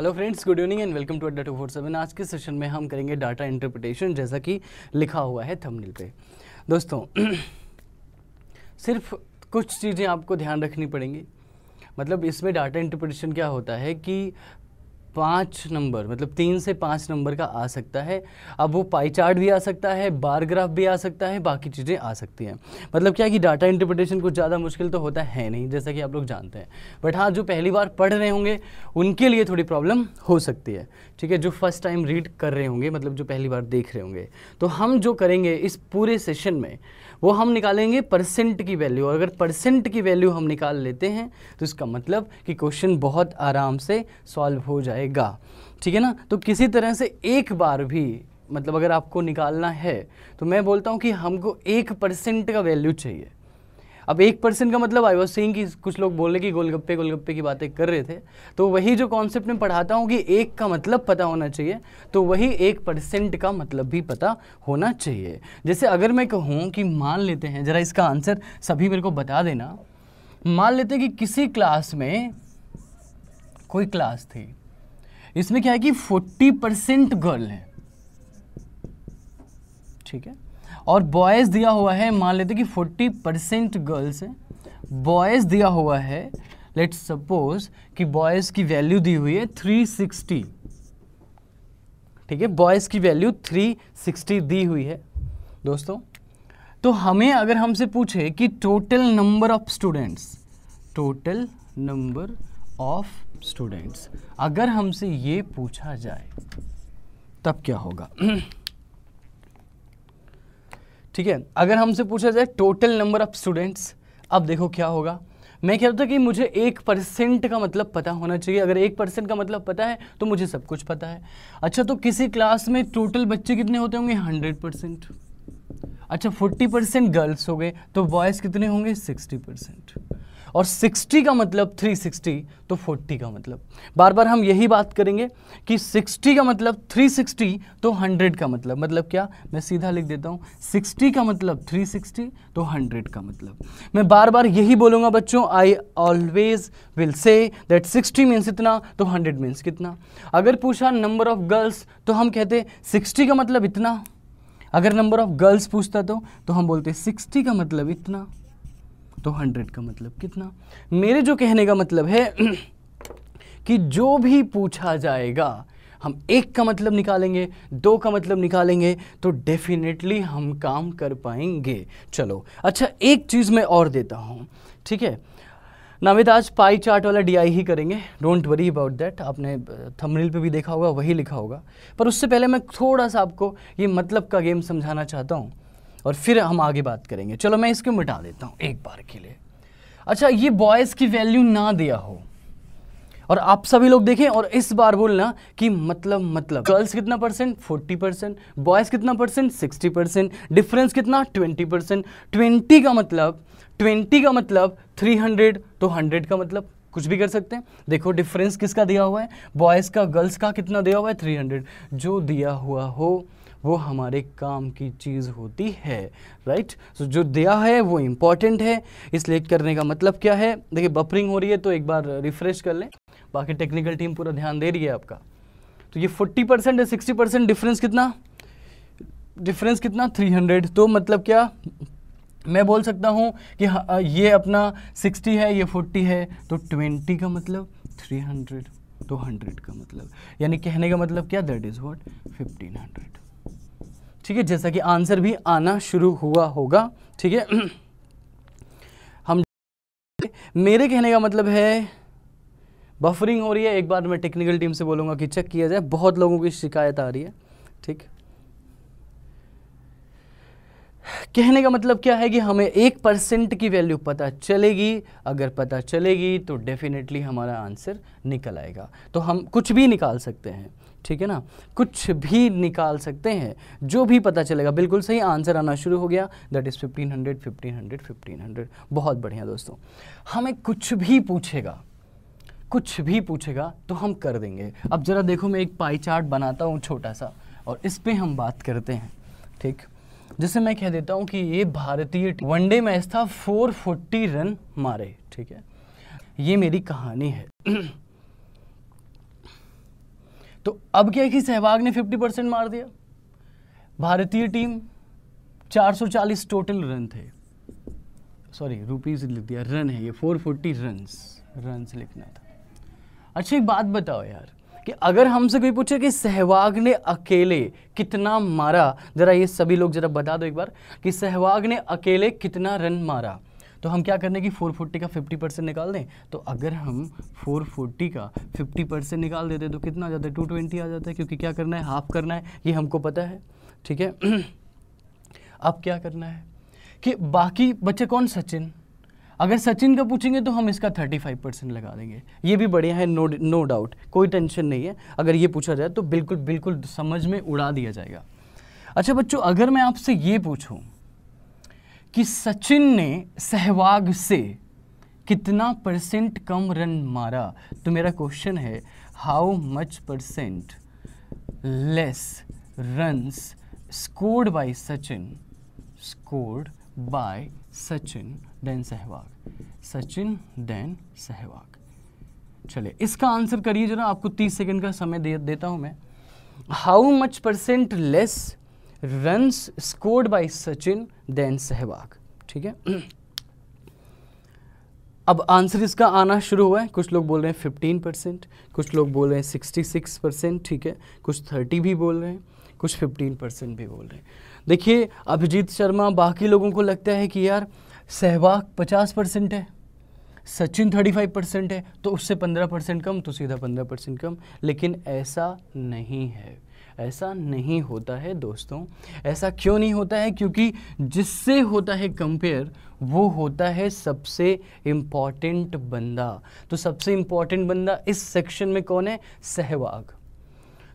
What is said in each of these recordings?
Hello friends good evening and welcome to Adda two four seven आज के session में हम करेंगे डाटा इंटरप्रिटेशन जैसा कि लिखा हुआ है थंबनेल पे दोस्तों सिर्फ कुछ चीज़ें आपको ध्यान रखनी पड़ेंगी मतलब इसमें डाटा इंटरप्रिटेशन क्या होता है कि पाँच नंबर मतलब तीन से पाँच नंबर का आ सकता है अब वो पाई चार्ट भी आ सकता है बार ग्राफ भी आ सकता है बाकी चीज़ें आ सकती हैं मतलब क्या कि डाटा इंटरप्रिटेशन कुछ ज़्यादा मुश्किल तो होता है नहीं जैसा कि आप लोग जानते हैं बट हाँ जो पहली बार पढ़ रहे होंगे उनके लिए थोड़ी प्रॉब्लम हो सकती है ठीक है जो फर्स्ट टाइम रीड कर रहे होंगे मतलब जो पहली बार देख रहे होंगे तो हम जो करेंगे इस पूरे सेशन में वो हम निकालेंगे परसेंट की वैल्यू और अगर परसेंट की वैल्यू हम निकाल लेते हैं तो इसका मतलब कि क्वेश्चन बहुत आराम से सॉल्व हो जाएगा ठीक है ना तो किसी तरह से एक बार भी मतलब अगर आपको निकालना है तो मैं बोलता हूँ कि हमको एक परसेंट का वैल्यू चाहिए अब एक पर्सन का मतलब आई वॉज सिंह कि कुछ लोग बोल रहे कि गोलगप्पे गोलगप्पे की बातें कर रहे थे तो वही जो कॉन्सेप्ट में पढ़ाता हूँ कि एक का मतलब पता होना चाहिए तो वही एक परसेंट का मतलब भी पता होना चाहिए जैसे अगर मैं कहूँ कि मान लेते हैं ज़रा इसका आंसर सभी मेरे को बता देना मान लेते हैं कि किसी क्लास में कोई क्लास थी इसमें क्या है कि फोर्टी परसेंट गर्ल है ठीक है और बॉयज़ दिया हुआ है मान लेते कि 40 परसेंट गर्ल्स हैं बॉयज़ दिया हुआ है लेट्स सपोज कि बॉयज़ की वैल्यू दी हुई है 360 ठीक है बॉयज़ की वैल्यू 360 दी हुई है दोस्तों तो हमें अगर हमसे पूछे कि total number of students total number of students अगर हमसे ये पूछा जाए तब क्या होगा ठीक है अगर हमसे पूछा जाए टोटल नंबर ऑफ स्टूडेंट्स अब देखो क्या होगा मैं कह रहा था कि मुझे एक परसेंट का मतलब पता होना चाहिए अगर एक परसेंट का मतलब पता है तो मुझे सब कुछ पता है अच्छा तो किसी क्लास में टोटल बच्चे कितने होते होंगे हंड्रेड परसेंट अच्छा फोर्टी परसेंट गर्ल्स हो गए तो बॉयज़ कितने होंगे सिक्सटी परसेंट और 60 का मतलब 360 तो 40 का मतलब बार बार हम यही बात करेंगे कि 60 का मतलब 360 तो 100 का मतलब मतलब क्या मैं सीधा लिख देता हूँ 60 का मतलब 360 तो 100 का मतलब मैं बार बार यही बोलूँगा बच्चों I always will say that 60 means इतना तो 100 मीन्स कितना अगर पूछा नंबर ऑफ गर्ल्स तो हम कहते सिक्सटी का मतलब इतना अगर नंबर ऑफ गर्ल्स पूछता तो तो हम बोलते सिक्सटी का मतलब इतना तो हंड्रेड का मतलब कितना मेरे जो कहने का मतलब है कि जो भी पूछा जाएगा हम एक का मतलब निकालेंगे दो का मतलब निकालेंगे तो डेफिनेटली हम काम कर पाएंगे चलो अच्छा एक चीज़ मैं और देता हूँ ठीक है नाविद आज पाई चार्ट वाला डीआई ही करेंगे डोंट वरी अबाउट दैट आपने थंबनेल पे भी देखा होगा वही लिखा होगा पर उससे पहले मैं थोड़ा सा आपको ये मतलब का गेम समझाना चाहता हूँ और फिर हम आगे बात करेंगे चलो मैं इसको मिटा देता हूँ एक बार के लिए अच्छा ये बॉयज़ की वैल्यू ना दिया हो और आप सभी लोग देखें और इस बार बोलना कि मतलब मतलब गर्ल्स कितना परसेंट फोर्टी परसेंट बॉयज़ कितना परसेंट सिक्सटी परसेंट डिफरेंस कितना ट्वेंटी परसेंट ट्वेंटी का मतलब ट्वेंटी का मतलब थ्री हंड्रेड तो हंड्रेड का मतलब कुछ भी कर सकते हैं देखो डिफरेंस किसका दिया हुआ है बॉयज़ का गर्ल्स का कितना दिया हुआ है थ्री हंड्रेड जो दिया हुआ हो वो हमारे काम की चीज़ होती है राइट सो so, जो दिया है वो इम्पॉर्टेंट है इसलिए करने का मतलब क्या है देखिए बफरिंग हो रही है तो एक बार रिफ्रेश कर लें बाकी टेक्निकल टीम पूरा ध्यान दे रही है आपका तो ये 40 परसेंट या सिक्सटी परसेंट डिफरेंस कितना डिफरेंस कितना 300 तो मतलब क्या मैं बोल सकता हूँ कि हाँ, ये अपना 60 है ये 40 है तो 20 का मतलब 300 तो 100 का मतलब यानी कहने का मतलब क्या दैट इज़ व्हाट 1500 ठीक है जैसा कि आंसर भी आना शुरू हुआ होगा ठीक है हम मेरे कहने का मतलब है बफरिंग हो रही है एक बार मैं टेक्निकल टीम से बोलूंगा कि चेक किया जाए बहुत लोगों की शिकायत आ रही है ठीक कहने का मतलब क्या है कि हमें एक परसेंट की वैल्यू पता चलेगी अगर पता चलेगी तो डेफिनेटली हमारा आंसर निकल आएगा तो हम कुछ भी निकाल सकते हैं ठीक है ना कुछ भी निकाल सकते हैं जो भी पता चलेगा बिल्कुल सही आंसर आना शुरू हो गया that is fifteen fifteen hundred hundred fifteen hundred बहुत बढ़िया दोस्तों हमें कुछ भी पूछेगा कुछ भी पूछेगा तो हम कर देंगे अब ज़रा देखो मैं एक पाई चार्ट बनाता हूँ छोटा सा और इस पर हम बात करते हैं ठीक जैसे मैं कह देता हूँ कि ये भारतीय वनडे मैच था फोर रन मारे ठीक है ये मेरी कहानी है तो अब क्या कि सहवाग ने 50 परसेंट मार दिया भारतीय टीम 440 टोटल रन थे सॉरी रुपीज़ लिख दिया रन है ये 440 रन्स रन्स लिखना था अच्छा एक बात बताओ यार कि अगर हमसे कोई पूछे कि सहवाग ने अकेले कितना मारा ज़रा ये सभी लोग ज़रा बता दो एक बार कि सहवाग ने अकेले कितना रन मारा तो हम क्या करने की 440 का 50 परसेंट निकाल दें तो अगर हम 440 का 50 परसेंट निकाल देते तो कितना आ जाता है 220 आ जाता है क्योंकि क्या करना है हाफ करना है ये हमको पता है ठीक है अब क्या करना है कि बाकी बच्चे कौन सचिन अगर सचिन का पूछेंगे तो हम इसका 35 परसेंट लगा देंगे ये भी बढ़िया है नो नो डाउट कोई टेंशन नहीं है अगर ये पूछा जाए तो बिल्कुल बिल्कुल समझ में उड़ा दिया जाएगा अच्छा बच्चों अगर मैं आपसे ये पूछूँ कि सचिन ने सहवाग से कितना परसेंट कम रन मारा तो मेरा क्वेश्चन है how much percent less runs scored by Sachin scored by Sachin then Sehwag Sachin then Sehwag चलिए इसका आंसर करिए जरा आपको 30 सेकंड का समय दे देता हूं मैं how much percent less runs scored by Sachin then Sehwag ठीक है अब आंसर इसका आना शुरू हुआ है कुछ लोग बोल रहे हैं फिफ्टीन परसेंट कुछ लोग बोल रहे हैं सिक्सटी सिक्स परसेंट ठीक है कुछ थर्टी भी बोल रहे हैं कुछ फिफ्टीन परसेंट भी बोल रहे हैं देखिए अभिजीत शर्मा बाकी लोगों को लगता है कि यार सहवाग पचास परसेंट है सचिन थर्टी फाइव परसेंट है तो उससे पंद्रह परसेंट कम तो सीधा पंद्रह परसेंट कम लेकिन ऐसा नहीं है ऐसा नहीं होता है दोस्तों ऐसा क्यों नहीं होता है क्योंकि जिससे होता है कंपेयर वो होता है सबसे इम्पॉर्टेंट बंदा तो सबसे इम्पॉर्टेंट बंदा इस सेक्शन में कौन है सहवाग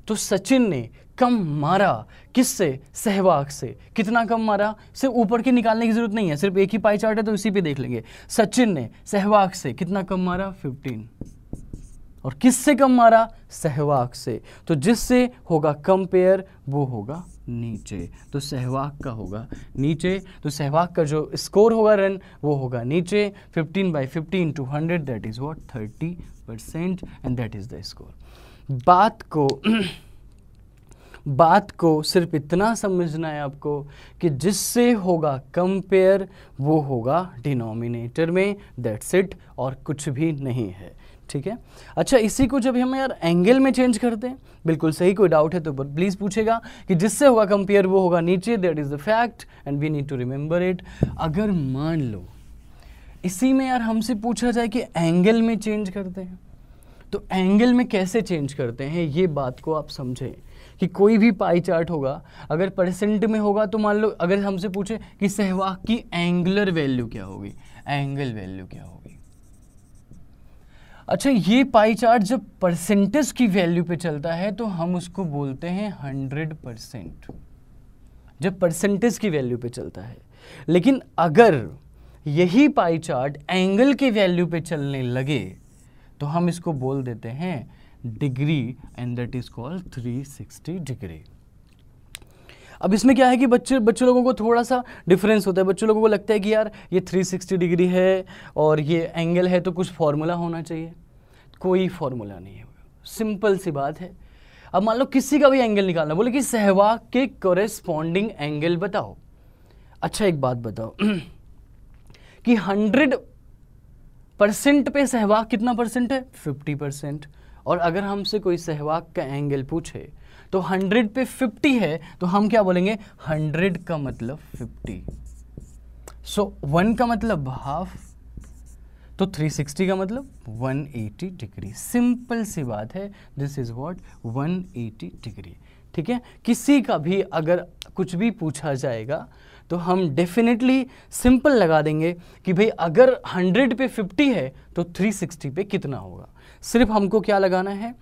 तो सचिन ने कम मारा किससे सहवाग से कितना कम मारा सिर्फ ऊपर के निकालने की जरूरत नहीं है सिर्फ एक ही पाई चार्ट है तो इसी पे देख लेंगे सचिन ने सहवाग से कितना कम मारा 15 और किससे कम मारा सहवाग से तो जिससे होगा कंपेयर वो होगा नीचे तो सहवाग का होगा नीचे तो सहवाग का जो स्कोर होगा रन वो होगा नीचे 15 by 15 to 100 that is what 30 percent and that is the score बात को बात को सिर्फ इतना समझना है आपको कि जिससे होगा कंपेयर वो होगा डिनोमिनेटर में दैट्स इट और कुछ भी नहीं है ठीक है अच्छा इसी को जब हम यार एंगल में चेंज करते हैं बिल्कुल सही कोई डाउट है तो प्लीज़ पूछेगा कि जिससे होगा कंपेयर वो होगा नीचे that is the fact and we need to remember it अगर मान लो इसी में यार हमसे पूछा जाए कि एंगल में चेंज करते हैं तो एंगल में कैसे चेंज करते हैं ये बात को आप समझें कि कोई भी पाई चार्ट होगा अगर परसेंट में होगा तो मान लो अगर हमसे पूछे कि सहवाग की एंगुलर वैल्यू क्या होगी एंगल वैल्यू क्या होगी अच्छा ये पाई चार्ट जब परसेंटेज की वैल्यू पे चलता है तो हम उसको बोलते हैं हंड्रेड परसेंट जब परसेंटेज की वैल्यू पे चलता है लेकिन अगर यही पाई चार्ट एंगल के वैल्यू पे चलने लगे तो हम इसको बोल देते हैं degree and that is called 360 degree अब इसमें क्या है कि बच्चे बच्चे लोगों को थोड़ा सा डिफरेंस होता है बच्चे लोगों को लगता है कि यार ये 360 डिग्री है और ये एंगल है तो कुछ फार्मूला होना चाहिए कोई फार्मूला नहीं है सिंपल सी बात है अब मान लो किसी का भी एंगल निकालना बोले कि सहवाग के कोरेस्पॉन्डिंग एंगल बताओ अच्छा एक बात बताओ कि हंड्रेड परसेंट पे सहवाग कितना परसेंट है फिफ्टी परसेंट और अगर हमसे कोई सहवाग का एंगल पूछे तो हंड्रेड पे फिफ्टी है तो हम क्या बोलेंगे हंड्रेड का मतलब फिफ्टी सो वन का मतलब हाफ तो 360 का मतलब 180 डिग्री सिंपल सी बात है दिस इज व्हाट 180 डिग्री ठीक है किसी का भी अगर कुछ भी पूछा जाएगा तो हम डेफिनेटली सिंपल लगा देंगे कि भाई अगर 100 पे 50 है तो 360 पे कितना होगा सिर्फ हमको क्या लगाना है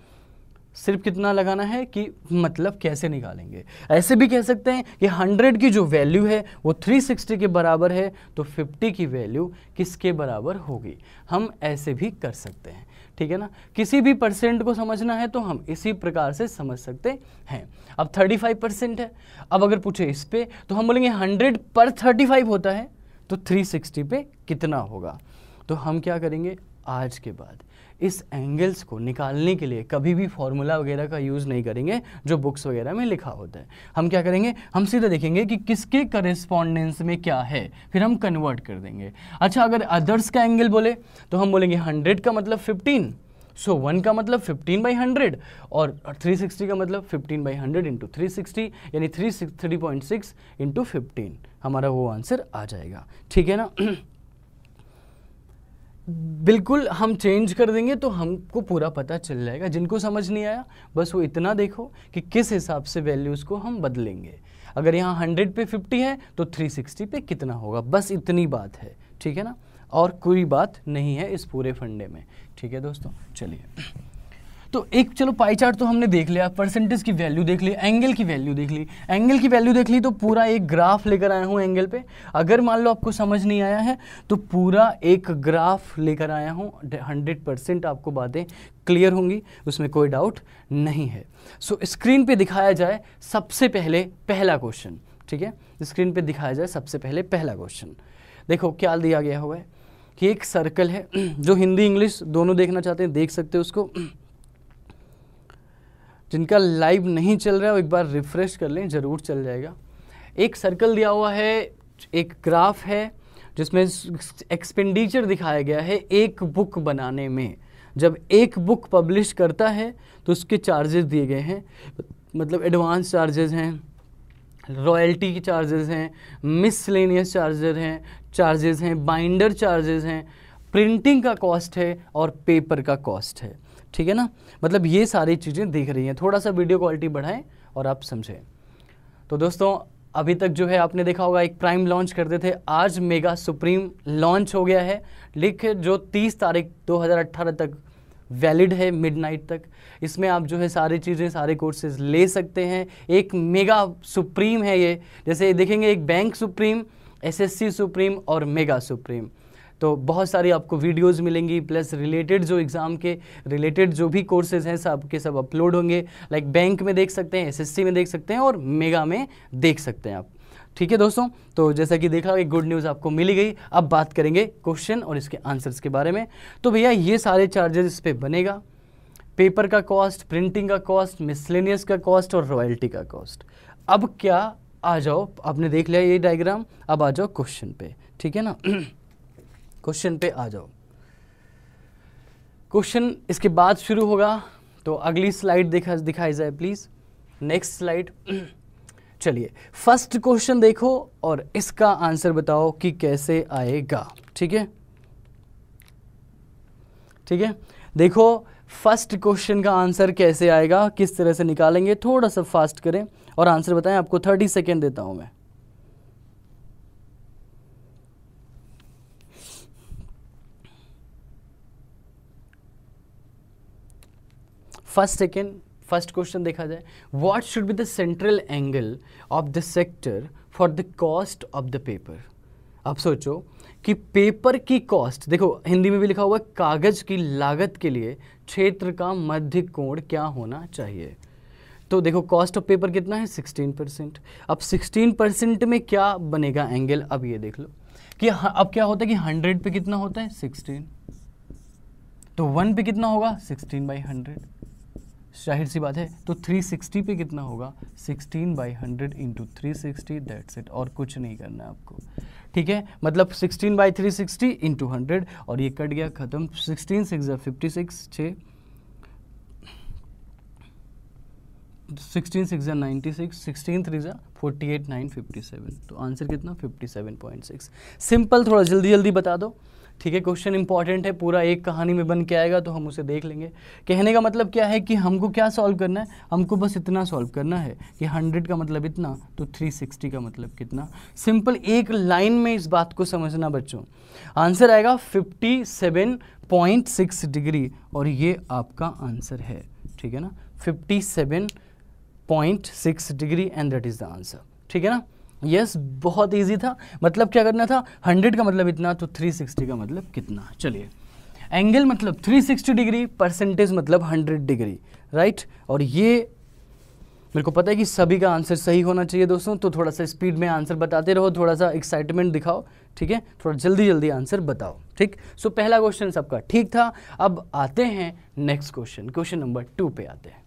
सिर्फ कितना लगाना है कि मतलब कैसे निकालेंगे ऐसे भी कह सकते हैं कि 100 की जो वैल्यू है वो 360 के बराबर है तो 50 की वैल्यू किसके बराबर होगी हम ऐसे भी कर सकते हैं ठीक है ना किसी भी परसेंट को समझना है तो हम इसी प्रकार से समझ सकते हैं अब 35 परसेंट है अब अगर पूछे इस पर तो हम बोलेंगे हंड्रेड पर थर्टी होता है तो थ्री पे कितना होगा तो हम क्या करेंगे आज के बाद इस एंगल्स को निकालने के लिए कभी भी फॉर्मूला वगैरह का यूज़ नहीं करेंगे जो बुक्स वगैरह में लिखा होता है हम क्या करेंगे हम सीधा देखेंगे कि किसके करस्पॉन्डेंस में क्या है फिर हम कन्वर्ट कर देंगे अच्छा अगर अदर्स का एंगल बोले तो हम बोलेंगे हंड्रेड का मतलब फिफ्टीन सो वन का मतलब 15 बाई हंड्रेड और 360 का मतलब 15 बाई हंड्रेड इंटू थ्री यानी three three point six into fifteen हमारा वो आंसर आ जाएगा ठीक है ना बिल्कुल हम चेंज कर देंगे तो हमको पूरा पता चल जाएगा जिनको समझ नहीं आया बस वो इतना देखो कि किस हिसाब से वैल्यूज़ को हम बदलेंगे अगर यहाँ 100 पे 50 है तो 360 पे कितना होगा बस इतनी बात है ठीक है ना और कोई बात नहीं है इस पूरे फंडे में ठीक है दोस्तों चलिए तो एक चलो पाई चार्ट तो हमने देख लिया परसेंटेज की वैल्यू देख ली एंगल की वैल्यू देख ली एंगल की वैल्यू देख ली तो पूरा एक ग्राफ लेकर आया हूँ एंगल पे अगर मान लो आपको समझ नहीं आया है तो पूरा एक ग्राफ लेकर आया हूँ हंड्रेड परसेंट आपको बातें क्लियर होंगी उसमें कोई डाउट नहीं है सो so, स्क्रीन पर दिखाया जाए सबसे पहले पहला क्वेश्चन ठीक है स्क्रीन पर दिखाया जाए सबसे पहले पहला क्वेश्चन देखो क्या दिया गया हुआ है कि एक सर्कल है जो हिंदी इंग्लिश दोनों देखना चाहते हैं देख सकते हो उसको जिनका लाइव नहीं चल रहा है वो एक बार रिफ़्रेश कर लें ज़रूर चल जाएगा एक सर्कल दिया हुआ है एक ग्राफ है जिसमें एक्सपेंडिचर दिखाया गया है एक बुक बनाने में जब एक बुक पब्लिश करता है तो उसके चार्जेस दिए गए हैं मतलब एडवांस चार्जेस हैं रॉयल्टी के चार्जेस हैं मिसलेनियस चार्जेस हैं चार्जेस हैं बाइंडर चार्जेस हैं प्रिंटिंग का कॉस्ट है और पेपर का कॉस्ट है ठीक है ना मतलब ये सारी चीज़ें दिख रही हैं थोड़ा सा वीडियो क्वालिटी बढ़ाएं और आप समझें तो दोस्तों अभी तक जो है आपने देखा होगा एक प्राइम लॉन्च करते थे आज मेगा सुप्रीम लॉन्च हो गया है लिख जो 30 तारीख 2018 तक वैलिड है मिडनाइट तक इसमें आप जो है सारी चीज़ें सारे कोर्सेज ले सकते हैं एक मेगा सुप्रीम है ये जैसे देखेंगे एक बैंक सुप्रीम एसएससी सुप्रीम और मेगा सुप्रीम तो बहुत सारी आपको वीडियोस मिलेंगी प्लस रिलेटेड जो एग्ज़ाम के रिलेटेड जो भी कोर्सेज हैं सब के सब अपलोड होंगे लाइक बैंक में देख सकते हैं एसएससी में देख सकते हैं और मेगा में देख सकते हैं आप ठीक है दोस्तों तो जैसा कि देखा एक गुड न्यूज़ आपको मिली गई अब बात करेंगे क्वेश्चन और इसके आंसर्स के बारे में तो भैया ये सारे चार्जेस इस पर बनेगा पेपर का कॉस्ट प्रिंटिंग का कॉस्ट मिसलेनियस का कॉस्ट और रॉयल्टी का कॉस्ट अब क्या आ जाओ आपने देख लिया ये डायग्राम अब आ जाओ क्वेश्चन पे ठीक है ना क्वेश्चन पे आ जाओ क्वेश्चन इसके बाद शुरू होगा तो अगली स्लाइड देखा दिखाई जाए प्लीज़ नेक्स्ट स्लाइड चलिए फर्स्ट क्वेश्चन देखो और इसका आंसर बताओ कि कैसे आएगा ठीक है ठीक है देखो फर्स्ट क्वेश्चन का आंसर कैसे आएगा किस तरह से निकालेंगे थोड़ा सा फास्ट करें और आंसर बताएं आपको थर्टी सेकेंड देता हूं मैं फर्स्ट सेकेंड फर्स्ट क्वेश्चन देखा जाए what should be the central angle of the sector for the cost of the paper अब सोचो कि पेपर की कॉस्ट देखो हिंदी में भी लिखा हुआ है कागज़ की लागत के लिए क्षेत्र का मध्य कोण क्या होना चाहिए तो देखो कॉस्ट ऑफ पेपर कितना है 16 परसेंट अब 16 परसेंट में क्या बनेगा एंगल अब ये देख लो कि अब क्या होता है कि 100 पे कितना होता है 16 तो 1 पे कितना होगा 16 बाई हंड्रेड जाहिर सी बात है तो 360 पे कितना होगा 16 by hundred into three sixty that's it और कुछ नहीं करना आपको ठीक है मतलब 16 by three sixty into hundred और ये कट गया ख़त्म 16 सिक्स फिफ्टी सिक्स छः सिक्सटीन सिक्स या नाइन्टी सिक्स सिक्सटीन थ्री या forty eight nine fifty seven तो आंसर कितना fifty seven point six simple थोड़ा जल्दी जल्दी बता दो ठीक है क्वेश्चन इंपॉर्टेंट है पूरा एक कहानी में बन के आएगा तो हम उसे देख लेंगे कहने का मतलब क्या है कि हमको क्या सॉल्व करना है हमको बस इतना सॉल्व करना है कि हंड्रेड का मतलब इतना तो थ्री सिक्सटी का मतलब कितना सिंपल एक लाइन में इस बात को समझना बच्चों आंसर आएगा fifty seven point six degree और ये आपका आंसर है ठीक है ना fifty seven point six degree and that is the answer ठीक है ना यस yes, बहुत इजी था मतलब क्या करना था 100 का मतलब इतना तो 360 का मतलब कितना चलिए एंगल मतलब 360 डिग्री परसेंटेज मतलब 100 डिग्री राइट और ये मेरे को पता है कि सभी का आंसर सही होना चाहिए दोस्तों तो थोड़ा सा स्पीड में आंसर बताते रहो थोड़ा सा एक्साइटमेंट दिखाओ ठीक है थोड़ा जल्दी जल्दी आंसर बताओ ठीक सो so, पहला क्वेश्चन सबका ठीक था अब आते हैं next question question number two पे आते हैं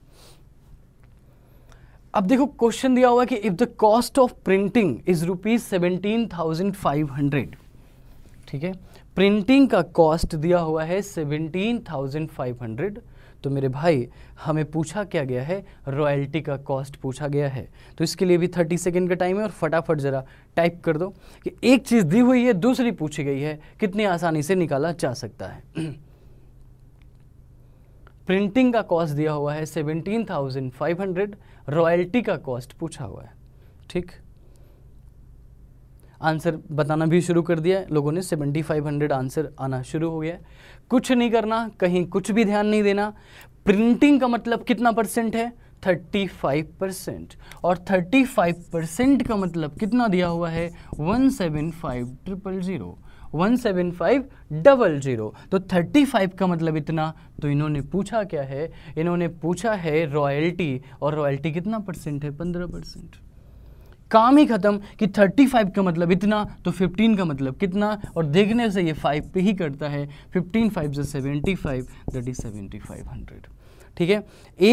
अब देखो क्वेश्चन दिया हुआ है कि if the cost of printing is rupees seventeen thousand five hundred ठीक है प्रिंटिंग का कॉस्ट दिया हुआ है सेवनटीन थाउजेंड फाइव हंड्रेड तो मेरे भाई हमें पूछा क्या गया है रॉयल्टी का कॉस्ट पूछा गया है तो इसके लिए भी थर्टी सेकेंड का टाइम है और फटाफट ज़रा टाइप कर दो कि एक चीज़ दी हुई है दूसरी पूछी गई है कितनी आसानी से निकाला जा सकता है प्रिंटिंग का कॉस्ट दिया हुआ है seventeen thousand five hundred royalty का कॉस्ट पूछा हुआ है ठीक आंसर बताना भी शुरू कर दिया लोगों ने 7500 आंसर आना शुरू हो गया कुछ नहीं करना कहीं कुछ भी ध्यान नहीं देना प्रिंटिंग का मतलब कितना परसेंट है 35 परसेंट और 35 परसेंट का मतलब कितना दिया हुआ है one seven five triple zero one seven five double zero तो थर्टी फाइव का मतलब इतना तो इन्होंने पूछा क्या है इन्होंने पूछा है रॉयल्टी और रॉयल्टी कितना परसेंट है पंद्रह परसेंट काम ही ख़त्म कि 35 का मतलब इतना तो 15 का मतलब कितना और देखने से ये 5 पे ही करता है 15 फाइव से seventy five that is seventy five hundred ठीक है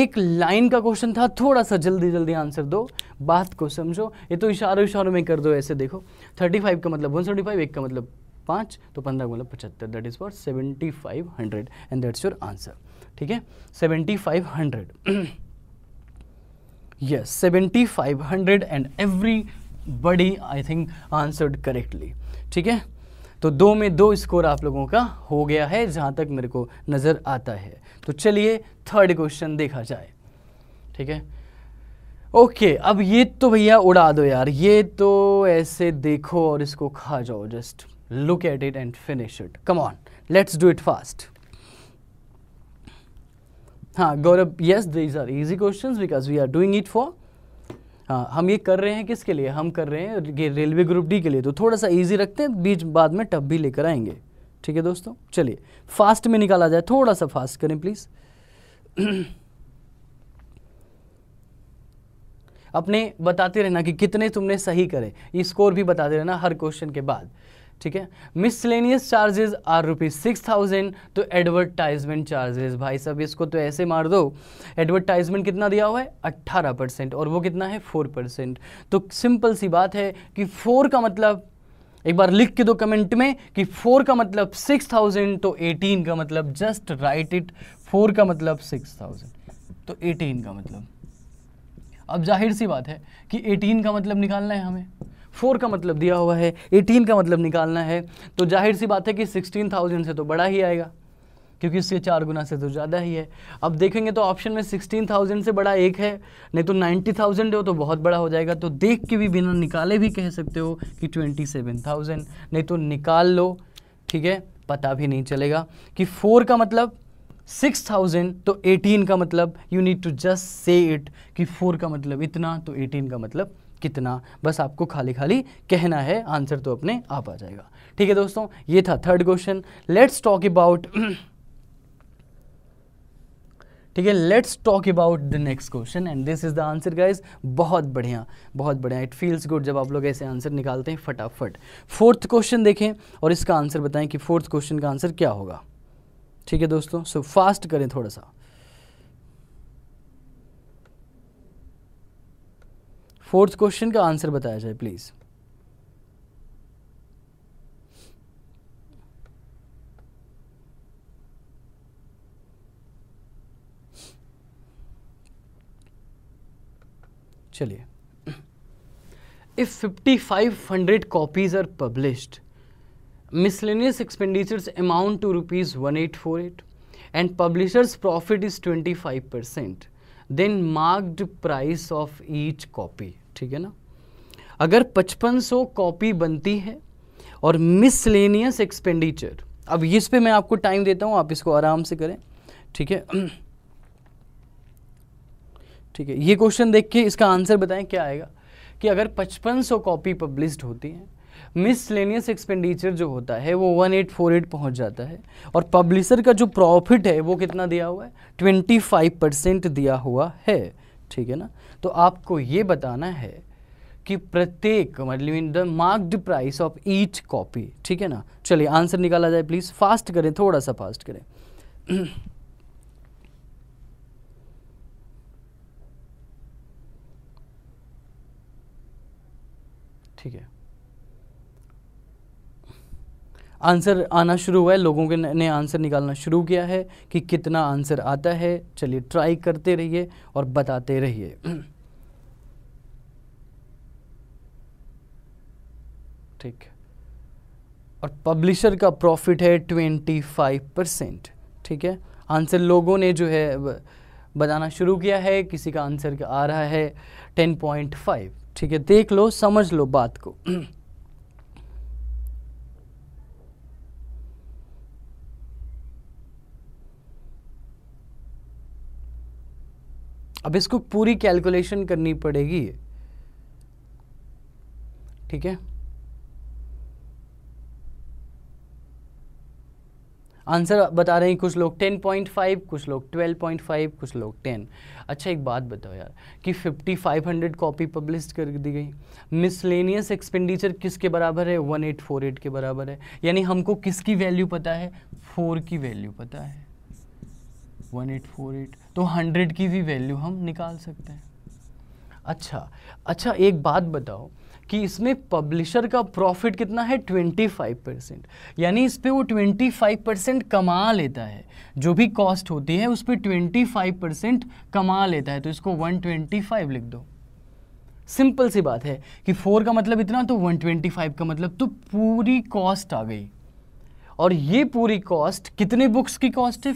एक लाइन का क्वेश्चन था थोड़ा सा जल्दी जल्दी आंसर दो बात को समझो ये तो इशारों इशारों में कर दो ऐसे देखो 35 का मतलब 175 एक का मतलब पाँच तो पंद्रह गुना पचहत्तर that is for seventy five hundred and that's your answer ठीक है seventy five hundred yes seventy five hundred and everybody I think answered correctly ठीक है तो दो में दो स्कोर आप लोगों का हो गया है जहाँ तक मेरे को नज़र आता है तो चलिए थर्ड क्वेश्चन देखा जाए ठीक है ओके okay, अब ये तो भैया उड़ा दो यार ये तो ऐसे देखो और इसको खा जाओ just look at it and finish it. Come on, let's do it fast. हाँ Gaurav yes these are easy questions because we are doing it for हाँ हम ये कर रहे हैं किसके लिए हम कर रहे हैं रेलवे ग्रुप डी के लिए तो थोड़ा सा इजी रखते हैं बीच बाद में टफ भी लेकर आएंगे ठीक है दोस्तों चलिए फास्ट में निकाला जाए थोड़ा सा फास्ट करें प्लीज़ अपने बताते रहना कि कितने तुमने सही करे स्कोर भी बताते रहना हर क्वेश्चन के बाद ठीक है miscellaneous charges are rupees six thousand तो एडवर्टाइजमेंट चार्जेस भाई साहब इसको तो ऐसे मार दो एडवर्टाइजमेंट कितना दिया हुआ है अट्ठारह परसेंट और वो कितना है फोर परसेंट तो सिंपल सी बात है कि फोर का मतलब एक बार लिख के दो कमेंट में कि फोर का मतलब सिक्स थाउजेंड तो एटीन का मतलब जस्ट राइट इट फोर का मतलब सिक्स थाउजेंड तो एटीन का मतलब अब जाहिर सी बात है कि एटीन का मतलब निकालना है हमें फोर का मतलब दिया हुआ है एटीन का मतलब निकालना है तो जाहिर सी बात है कि सिक्सटीन थाउजेंड से तो बड़ा ही आएगा क्योंकि इससे चार गुना से तो ज़्यादा ही है अब देखेंगे तो ऑप्शन में सिक्सटीन थाउजेंड से बड़ा एक है नहीं तो नाइन्टी थाउजेंड हो तो बहुत बड़ा हो जाएगा तो देख के भी बिना निकाले भी कह सकते हो कि ट्वेंटी सेवन थाउजेंड नहीं तो निकाल लो ठीक है पता भी नहीं चलेगा कि फोर का मतलब सिक्स थाउजेंड तो एटीन का मतलब you need to just say it कि फोर का मतलब इतना तो एटीन का मतलब कितना बस आपको खाली खाली कहना है आंसर तो अपने आप आ जाएगा ठीक है दोस्तों ये था third question let's talk about ठीक है let's talk about the next question and this is the answer guys बहुत बढ़िया बहुत बढ़िया इट फील्स गुड जब आप लोग ऐसे आंसर निकालते हैं फटाफट फोर्थ क्वेश्चन देखें और इसका आंसर बताएं कि फोर्थ क्वेश्चन का आंसर क्या होगा ठीक है दोस्तों सो so, फास्ट करें थोड़ा सा फोर्थ क्वेश्चन का आंसर बताया जाए प्लीज चलिए if fifty five hundred copies are published miscellaneous expenditure amount to rupees one eight four eight and publishers profit is twenty five percent then marked price of each copy ठीक है ना अगर 5500 copy बनती है और miscellaneous expenditure अब इस पे मैं आपको टाइम देता हूँ आप इसको आराम से करें ठीक है ठीक है ये क्वेश्चन देख के इसका आंसर बताएं क्या आएगा कि अगर 5500 कॉपी पब्लिश होती है मिसलेनियस एक्सपेंडिचर जो होता है वो 1848 पहुंच जाता है और पब्लिशर का जो प्रॉफिट है वो कितना दिया हुआ है 25 परसेंट दिया हुआ है ठीक है ना तो आपको ये बताना है कि प्रत्येक मतलब in the marked price of each copy ठीक है ना चलिए आंसर निकाला जाए प्लीज़ फास्ट करें थोड़ा सा फास्ट करें ठीक है आंसर आना शुरू हुआ है लोगों के ने आंसर निकालना शुरू किया है कि कितना आंसर आता है चलिए ट्राई करते रहिए और बताते रहिए ठीक और पब्लिशर का प्रॉफिट है ट्वेंटी फाइव परसेंट ठीक है आंसर लोगों ने जो है बताना शुरू किया है किसी का आंसर आ रहा है टेन पॉइंट फाइव ठीक है देख लो समझ लो बात को अब इसको पूरी कैलकुलेशन करनी पड़ेगी ठीक है आंसर बता रहे हैं कुछ लोग 10.5 कुछ लोग 12.5 कुछ लोग 10 अच्छा एक बात बताओ यार कि 5500 कॉपी पब्लिश कर दी गई मिसलेनियस एक्सपेंडिचर किसके बराबर है 1848 के बराबर है यानी हमको किसकी वैल्यू पता है 4 की वैल्यू पता है 1848 तो 100 की भी वैल्यू हम निकाल सकते हैं अच्छा अच्छा एक बात बताओ कि इसमें पब्लिशर का प्रॉफिट कितना है 25 परसेंट यानी इस पर वो 25 परसेंट कमा लेता है जो भी कॉस्ट होती है उस पर 25 परसेंट कमा लेता है तो इसको 125 लिख दो सिंपल सी बात है कि फोर का मतलब इतना तो 125 का मतलब तो पूरी कॉस्ट आ गई और ये पूरी कॉस्ट कितने बुक्स की कॉस्ट है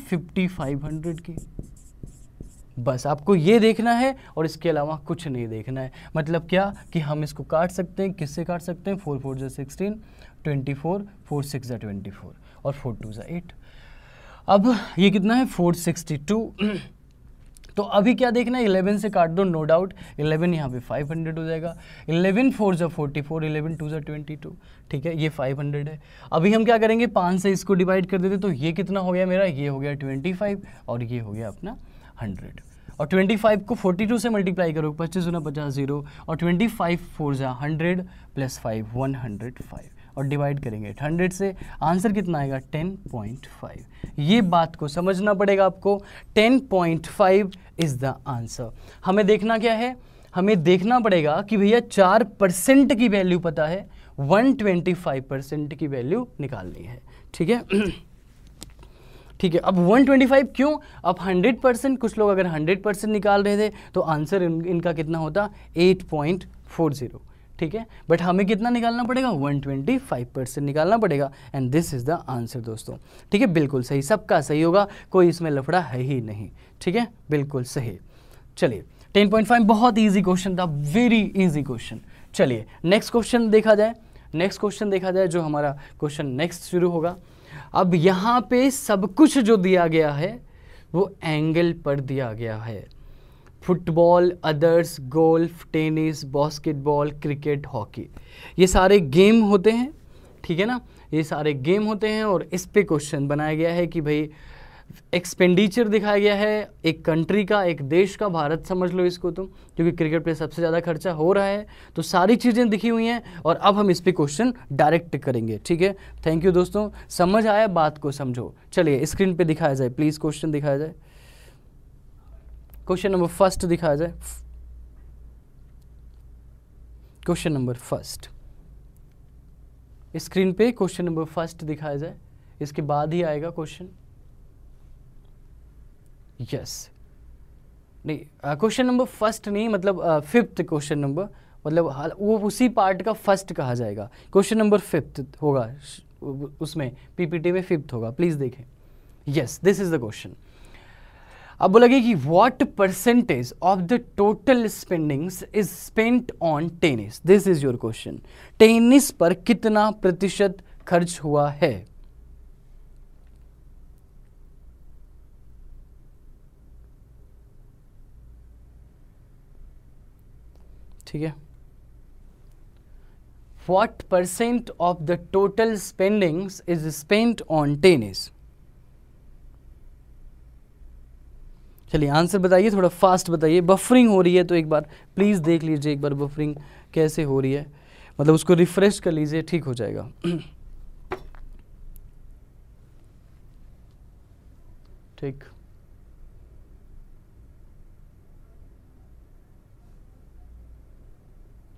हंड्रेड की बस आपको ये देखना है और इसके अलावा कुछ नहीं देखना है मतलब क्या कि हम इसको काट सकते हैं किससे काट सकते हैं फोर फोर जो sixteen twenty four four six जै ट्वेंटी फोर और फोर टू ज़ा एट अब ये कितना है फोर सिक्सटी टू तो अभी क्या देखना है इलेवन से काट दो नो डाउट इलेवन यहाँ पे फाइव हंड्रेड हो जाएगा इलेवन फोर जो फोर्टी फोर इलेवन टू जो ट्वेंटी टू ठीक है ये फाइव हंड्रेड है अभी हम क्या करेंगे पाँच से इसको डिवाइड कर देते तो ये कितना हो गया मेरा ये हो गया ट्वेंटी फाइव और ये हो गया अपना हंड्रेड और 25 को 42 से मल्टीप्लाई करो पच्चीस गुना पचास जीरो और 25 फाइव फोर ज़ा hundred plus five one hundred five और डिवाइड करेंगे हंड्रेड से आंसर कितना आएगा टेन पॉइंट फाइव ये बात को समझना पड़ेगा आपको ten point five is the answer हमें देखना क्या है हमें देखना पड़ेगा कि भैया चार परसेंट की वैल्यू पता है वन ट्वेंटी फाइव परसेंट की वैल्यू निकालनी है ठीक है ठीक है अब 125 क्यों अब 100 परसेंट कुछ लोग अगर 100 परसेंट निकाल रहे थे तो आंसर इन, इनका कितना होता 8.40 ठीक है बट हमें कितना निकालना पड़ेगा 125 परसेंट निकालना पड़ेगा and this is the answer दोस्तों ठीक है बिल्कुल सही सबका सही होगा कोई इसमें लफड़ा है ही नहीं ठीक है बिल्कुल सही चलिए 10.5 बहुत इजी क्वेश्चन था वेरी इजी क्वेश्चन चलिए नेक्स्ट क्वेश्चन देखा जाए नेक्स्ट क्वेश्चन देखा जाए जो हमारा क्वेश्चन नेक्स्ट शुरू होगा अब यहाँ पे सब कुछ जो दिया गया है वो एंगल पर दिया गया है football others golf tennis basketball cricket hockey ये सारे गेम होते हैं ठीक है ना ये सारे गेम होते हैं और इस पे क्वेश्चन बनाया गया है कि भाई एक्सपेंडिचर दिखाया गया है एक कंट्री का एक देश का भारत समझ लो इसको तुम क्योंकि क्रिकेट पे सबसे ज़्यादा खर्चा हो रहा है तो सारी चीज़ें दिखी हुई हैं और अब हम इस पर क्वेश्चन डायरेक्ट करेंगे ठीक है थैंक यू दोस्तों समझ आया बात को समझो चलिए स्क्रीन पर दिखाया जाए प्लीज़ क्वेश्चन दिखाया जाए क्वेश्चन नंबर फर्स्ट दिखाया जाए क्वेश्चन नंबर फर्स्ट स्क्रीन पे क्वेश्चन नंबर फर्स्ट दिखाया जाए इसके बाद ही आएगा क्वेश्चन यस नहीं क्वेश्चन नंबर फर्स्ट नहीं मतलब फिफ्थ क्वेश्चन नंबर मतलब वो उसी पार्ट का फर्स्ट कहा जाएगा क्वेश्चन नंबर फिफ्थ होगा उसमें पीपीटी में फिफ्थ होगा प्लीज़ देखें yes this is the question अब बोलेगी कि what percentage of the total spendings is spent on tennis this is your question tennis पर कितना प्रतिशत खर्च हुआ है ठीक है what percent of the total spendings is spent on tennis चलिए आंसर बताइए थोड़ा फास्ट बताइए बफरिंग हो रही है तो एक बार प्लीज़ देख लीजिए एक बार बफरिंग कैसे हो रही है मतलब उसको रिफ्रेश कर लीजिए ठीक हो जाएगा ठीक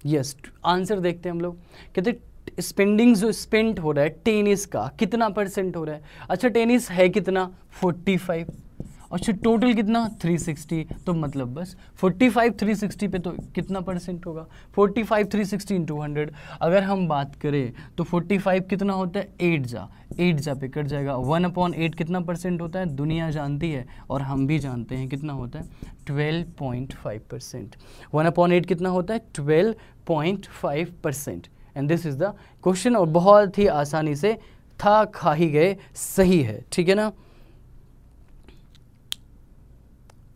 यस आंसर देखते हैं हम लोग कहते स्पेंडिंग जो स्पेंट हो रहा है टेनिस का कितना परसेंट हो रहा है अच्छा टेनिस है कितना 45 अच्छा टोटल कितना 360 तो मतलब बस 45 360 पे तो कितना परसेंट होगा 45 360 सिक्सटी हंड्रेड अगर हम बात करें तो 45 कितना होता है एट जा एट जा पे कट जाएगा वन अपॉन एट कितना परसेंट होता है दुनिया जानती है और हम भी जानते हैं कितना होता है 12.5 परसेंट वन अपॉन एट कितना होता है 12.5 percent and this is the question और बहुत ही आसानी से था खा ही गए सही है ठीक है ना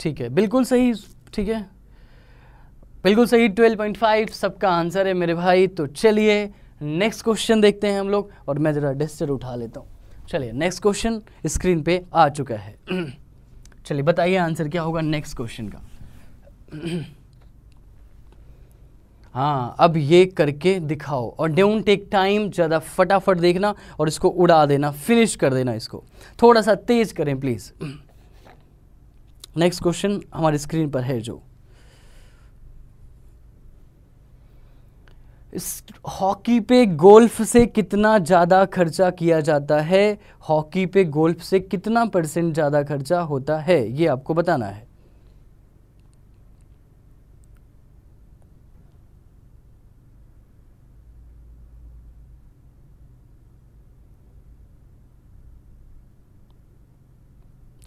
ठीक है बिल्कुल सही ठीक है बिल्कुल सही 12.5 सबका आंसर है मेरे भाई तो चलिए नेक्स्ट क्वेश्चन देखते हैं हम लोग और मैं ज़रा डिस्टर उठा लेता हूँ चलिए नेक्स्ट क्वेश्चन स्क्रीन पे आ चुका है चलिए बताइए आंसर क्या होगा नेक्स्ट क्वेश्चन का हाँ अब ये करके दिखाओ और डोंट टेक टाइम ज़्यादा फटाफट देखना और इसको उड़ा देना फिनिश कर देना इसको थोड़ा सा तेज़ करें प्लीज़ नेक्स्ट क्वेश्चन हमारी स्क्रीन पर है जो हॉकी पे गोल्फ से कितना ज़्यादा खर्चा किया जाता है हॉकी पे गोल्फ से कितना परसेंट ज़्यादा खर्चा होता है ये आपको बताना है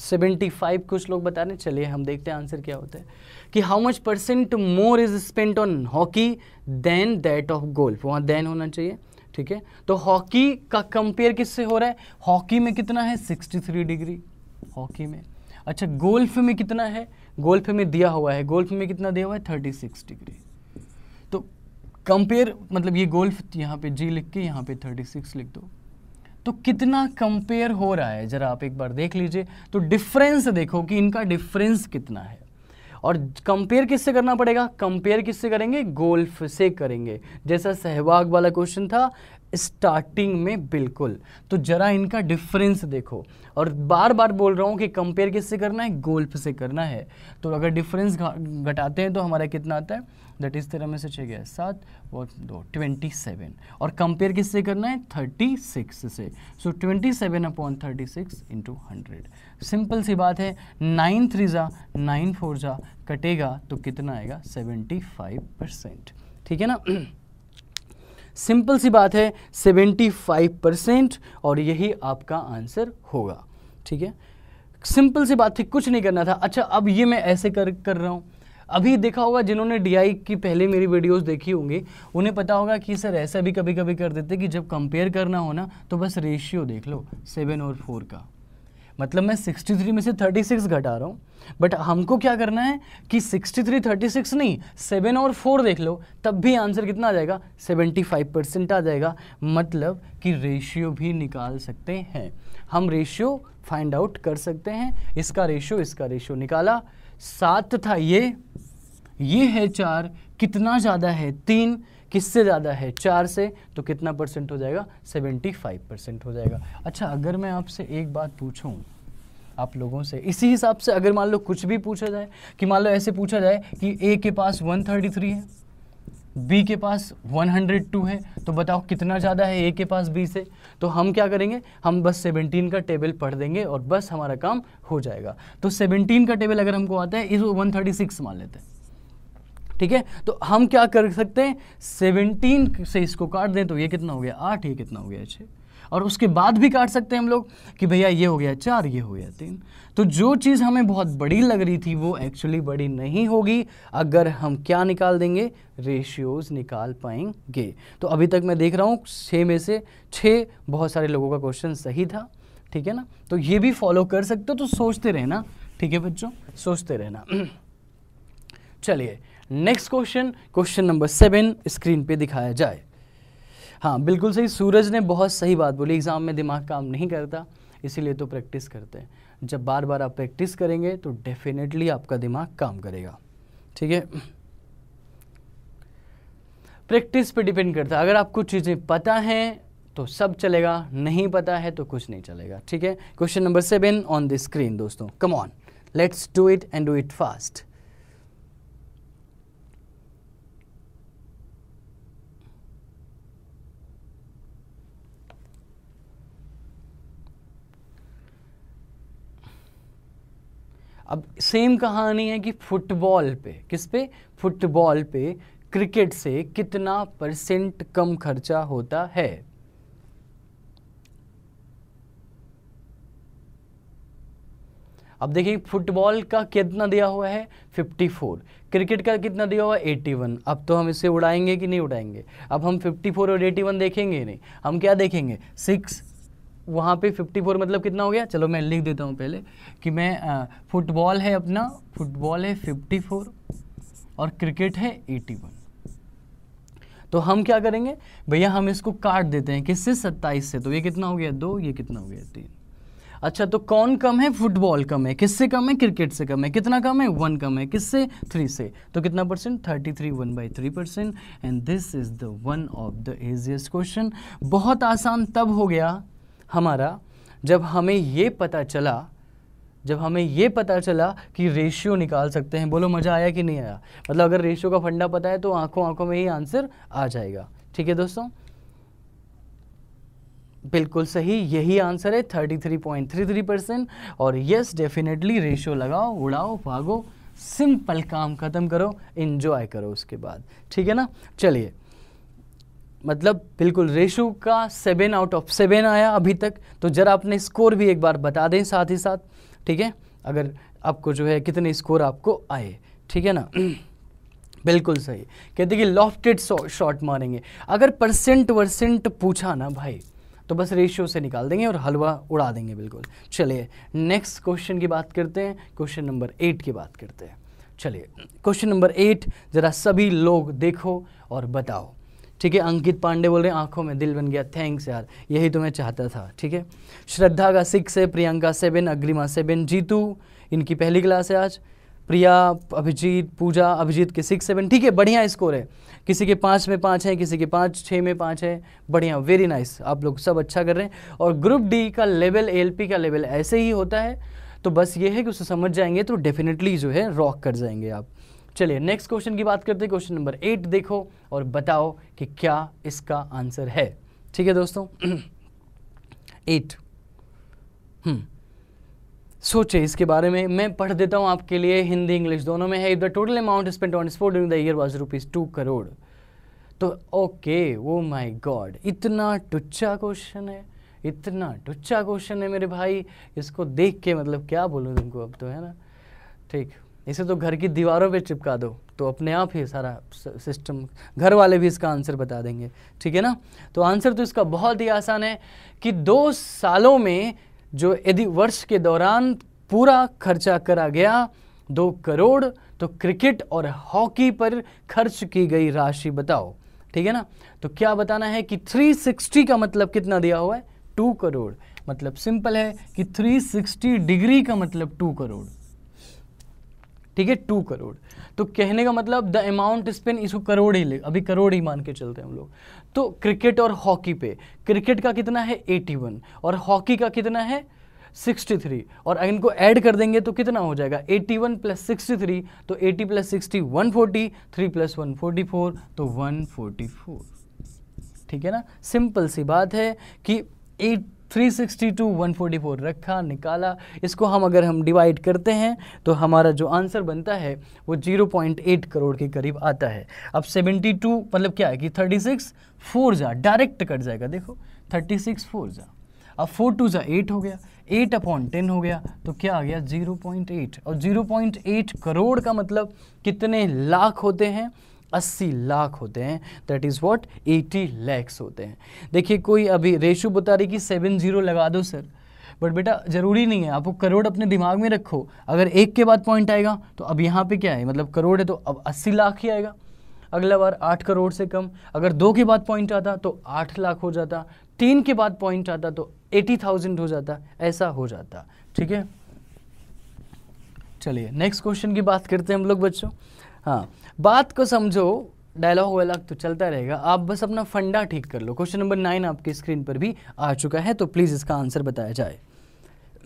सेवेंटी फाइव कुछ लोग बता रहे हैं चलिए हम देखते हैं आंसर क्या होता है कि how much percent more is spent on hockey than that of golf वहाँ देन होना चाहिए ठीक है तो हॉकी का कंपेयर किससे हो रहा है हॉकी में कितना है 63 डिग्री हॉकी में अच्छा गोल्फ में कितना है गोल्फ में दिया हुआ है गोल्फ में कितना दिया हुआ है सिक्स डिग्री तो कंपेयर मतलब ये गोल्फ यहाँ पे जी लिख के यहाँ पे सिक्स लिख दो तो कितना कंपेयर हो रहा है ज़रा आप एक बार देख लीजिए तो डिफरेंस देखो कि इनका डिफरेंस कितना है और कंपेयर किससे करना पड़ेगा कंपेयर किससे करेंगे गोल्फ से करेंगे जैसा सहवाग वाला क्वेश्चन था स्टार्टिंग में बिल्कुल तो जरा इनका डिफरेंस देखो और बार बार बोल रहा हूँ कि कंपेयर किससे करना है गोल्फ से करना है तो अगर डिफरेंस घटाते हैं तो हमारा कितना आता है दैट इज तेरह में से छः गया सात और दो ट्वेंटी सेवन और कंपेयर किससे करना है थर्टी सिक्स से so twenty seven upon thirty six into hundred simple सी बात है नाइन थ्री ज़ा नाइन फोर ज़ा कटेगा तो कितना आएगा सेवेंटी फाइव परसेंट ठीक है ना सिंपल सी बात है 75 परसेंट और यही आपका आंसर होगा ठीक है सिंपल सी बात थी कुछ नहीं करना था अच्छा अब ये मैं ऐसे कर कर रहा हूँ अभी देखा होगा जिन्होंने डी की पहले मेरी वीडियोस देखी होंगी उन्हें पता होगा कि सर ऐसा भी कभी कभी कर देते कि जब कंपेयर करना हो ना तो बस रेशियो देख लो सेवन और फोर का मतलब मैं 63 में से 36 घटा रहा हूँ बट हमको क्या करना है कि 63 36 नहीं 7 और 4 देख लो तब भी आंसर कितना आ जाएगा 75 परसेंट आ जाएगा मतलब कि रेशियो भी निकाल सकते हैं हम रेशियो फाइंड आउट कर सकते हैं इसका रेशियो इसका रेशियो निकाला सात था ये ये है चार कितना ज़्यादा है तीन किससे ज़्यादा है चार से तो कितना परसेंट हो जाएगा सेवेंटी फाइव परसेंट हो जाएगा अच्छा अगर मैं आपसे एक बात पूछूँ आप लोगों से इसी हिसाब से अगर मान लो कुछ भी पूछा जाए कि मान लो ऐसे पूछा जाए कि ए के पास थ्री है बी के पास 102 है तो बताओ कितना ज़्यादा है ए के पास बी से तो हम क्या करेंगे हम बस 17 का टेबल पढ़ देंगे और बस हमारा काम हो जाएगा तो 17 का टेबल अगर हमको आता है इस 136 मान लेते हैं ठीक है तो हम क्या कर सकते हैं सेवनटीन से इसको काट दें तो ये कितना हो गया आठ ये कितना हो गया छः और उसके बाद भी काट सकते हैं हम लोग कि भैया ये हो गया चार ये हो गया तीन तो जो चीज़ हमें बहुत बड़ी लग रही थी वो एक्चुअली बड़ी नहीं होगी अगर हम क्या निकाल देंगे रेशियोज़ निकाल पाएंगे तो अभी तक मैं देख रहा हूँ छः में से छः बहुत सारे लोगों का क्वेश्चन सही था ठीक है ना तो ये भी फॉलो कर सकते हो तो सोचते रहना ठीक है बच्चों सोचते रहना चलिए next question question number seven screen पे दिखाया जाए हाँ बिल्कुल सही सूरज ने बहुत सही बात बोली एग्ज़ाम में दिमाग काम नहीं करता इसीलिए तो प्रैक्टिस करते हैं जब बार बार आप प्रैक्टिस करेंगे तो डेफिनेटली आपका दिमाग काम करेगा ठीक है प्रैक्टिस पे डिपेंड करता है अगर आपको चीज़ें पता हैं तो सब चलेगा नहीं पता है तो कुछ नहीं चलेगा ठीक है question number seven on the screen दोस्तों come on let's do it and do it fast अब सेम कहानी है कि फुटबॉल पे किस पे फुटबॉल पे क्रिकेट से कितना परसेंट कम खर्चा होता है अब देखिए फुटबॉल का कितना दिया हुआ है 54 क्रिकेट का कितना दिया हुआ है 81 अब तो हम इसे उड़ाएंगे कि नहीं उड़ाएंगे अब हम 54 और 81 देखेंगे नहीं हम क्या देखेंगे सिक्स वहाँ पे 54 मतलब कितना हो गया चलो मैं लिख देता हूँ पहले कि मैं फुटबॉल है अपना फुटबॉल है 54 और क्रिकेट है 81 तो हम क्या करेंगे भैया हम इसको काट देते हैं किससे सत्ताईस से तो ये कितना हो गया दो ये कितना हो गया तीन अच्छा तो कौन कम है फुटबॉल कम है किससे कम है क्रिकेट से कम है कितना कम है वन कम है किससे थ्री से तो कितना percent thirty three one by three percent and this is the one of the easiest question बहुत आसान तब हो गया हमारा जब हमें ये पता चला जब हमें ये पता चला कि रेशियो निकाल सकते हैं बोलो मज़ा आया कि नहीं आया मतलब अगर रेशियो का फंडा पता है तो आंखों आंखों में ही आंसर आ जाएगा ठीक है दोस्तों बिल्कुल सही यही आंसर है thirty three three point three percent और यस डेफिनेटली रेशियो लगाओ उड़ाओ भागो सिंपल काम ख़त्म करो इन्जॉय करो उसके बाद ठीक है ना चलिए मतलब बिल्कुल रेशु का सेवन आउट ऑफ सेवन आया अभी तक तो ज़रा अपने स्कोर भी एक बार बता दें साथ ही साथ ठीक है अगर आपको जो है कितने स्कोर आपको आए ठीक है ना बिल्कुल सही कहते कि लॉफ्टेड शॉट मारेंगे अगर परसेंट वर्सेंट पूछा ना भाई तो बस रेशियो से निकाल देंगे और हलवा उड़ा देंगे बिल्कुल चलिए नेक्स्ट क्वेश्चन की बात करते हैं क्वेश्चन नंबर एट की बात करते हैं चलिए क्वेश्चन नंबर एट ज़रा सभी लोग देखो और बताओ ठीक है अंकित पांडे बोल रहे हैं आंखों में दिल बन गया थैंक्स यार यही तो मैं चाहता था ठीक है श्रद्धा का सिक्स है प्रियंका सेवन अग्रिमा सेवन जीतू इनकी पहली क्लास है आज प्रिया अभिजीत पूजा अभिजीत के सिक्स सेवन ठीक है बढ़िया स्कोर है किसी के पाँच में पाँच है किसी के पाँच छः में पाँच है बढ़िया वेरी नाइस आप लोग सब अच्छा कर रहे हैं और ग्रुप डी का लेवल ए का लेवल ऐसे ही होता है तो बस ये है कि उसे समझ जाएंगे तो डेफिनेटली जो है रॉक कर जाएंगे आप चलिए नेक्स्ट क्वेश्चन की बात करते हैं क्वेश्चन नंबर एट देखो और बताओ कि क्या इसका आंसर है ठीक है दोस्तों एट हम्म। सोचे इसके बारे में मैं पढ़ देता हूं आपके लिए हिंदी इंग्लिश दोनों में है if the total amount spend on sport during the year was rupees two crore तो ओके वो माई गॉड इतना टुच्चा क्वेश्चन है इतना टुच्चा क्वेश्चन है मेरे भाई इसको देख के मतलब क्या बोलूँ तुमको अब तो है ना ठीक इसे तो घर की दीवारों पे चिपका दो तो अपने आप ही सारा सिस्टम घर वाले भी इसका आंसर बता देंगे ठीक है ना तो आंसर तो इसका बहुत ही आसान है कि दो सालों में जो यदि वर्ष के दौरान पूरा खर्चा करा गया दो करोड़ तो क्रिकेट और हॉकी पर खर्च की गई राशि बताओ ठीक है ना तो क्या बताना है कि 360 का मतलब कितना दिया हुआ है टू करोड़ मतलब सिंपल है कि 360 डिग्री का मतलब टू करोड़ ठीक है टू करोड़ तो कहने का मतलब द अमाउंट स्पेन इसको करोड़ ही ले अभी करोड़ ही मान के चलते हैं हम लोग तो क्रिकेट और हॉकी पे क्रिकेट का कितना है 81 और हॉकी का कितना है 63 और इनको ऐड कर देंगे तो कितना हो जाएगा 81 वन प्लस सिक्सटी तो 80 plus sixty one forty three plus one forty four तो 144 ठीक है ना सिंपल सी बात है कि 360 टू 144 रखा निकाला इसको हम अगर हम डिवाइड करते हैं तो हमारा जो आंसर बनता है वो 0.8 करोड़ के करीब आता है अब 72 मतलब क्या है कि 36 फोर जा डायरेक्ट कट जाएगा देखो 36 सिक्स फोर जा अब फोर टू ज़ा एट हो गया एट अपॉन टेन हो गया तो क्या आ गया 0.8 और 0.8 करोड़ का मतलब कितने लाख होते हैं अस्सी लाख होते हैं that is what eighty lakhs होते हैं देखिए कोई अभी रेशो बता रही कि सेवन ज़ीरो लगा दो सर बट बेटा ज़रूरी नहीं है आपको करोड़ अपने दिमाग में रखो अगर एक के बाद पॉइंट आएगा तो अब यहाँ पे क्या है मतलब करोड़ है तो अब अस्सी लाख ही आएगा अगला बार आठ करोड़ से कम अगर दो के बाद पॉइंट आता तो आठ लाख हो जाता तीन के बाद पॉइंट आता तो एटी थाउजेंड हो जाता ऐसा हो जाता ठीक है चलिए नेक्स्ट क्वेश्चन की बात करते हैं हम लोग बच्चों हाँ बात को समझो डायलॉग वायलॉग तो चलता रहेगा आप बस अपना फंडा ठीक कर लो क्वेश्चन नंबर नाइन आपके स्क्रीन पर भी आ चुका है तो प्लीज़ इसका आंसर बताया जाए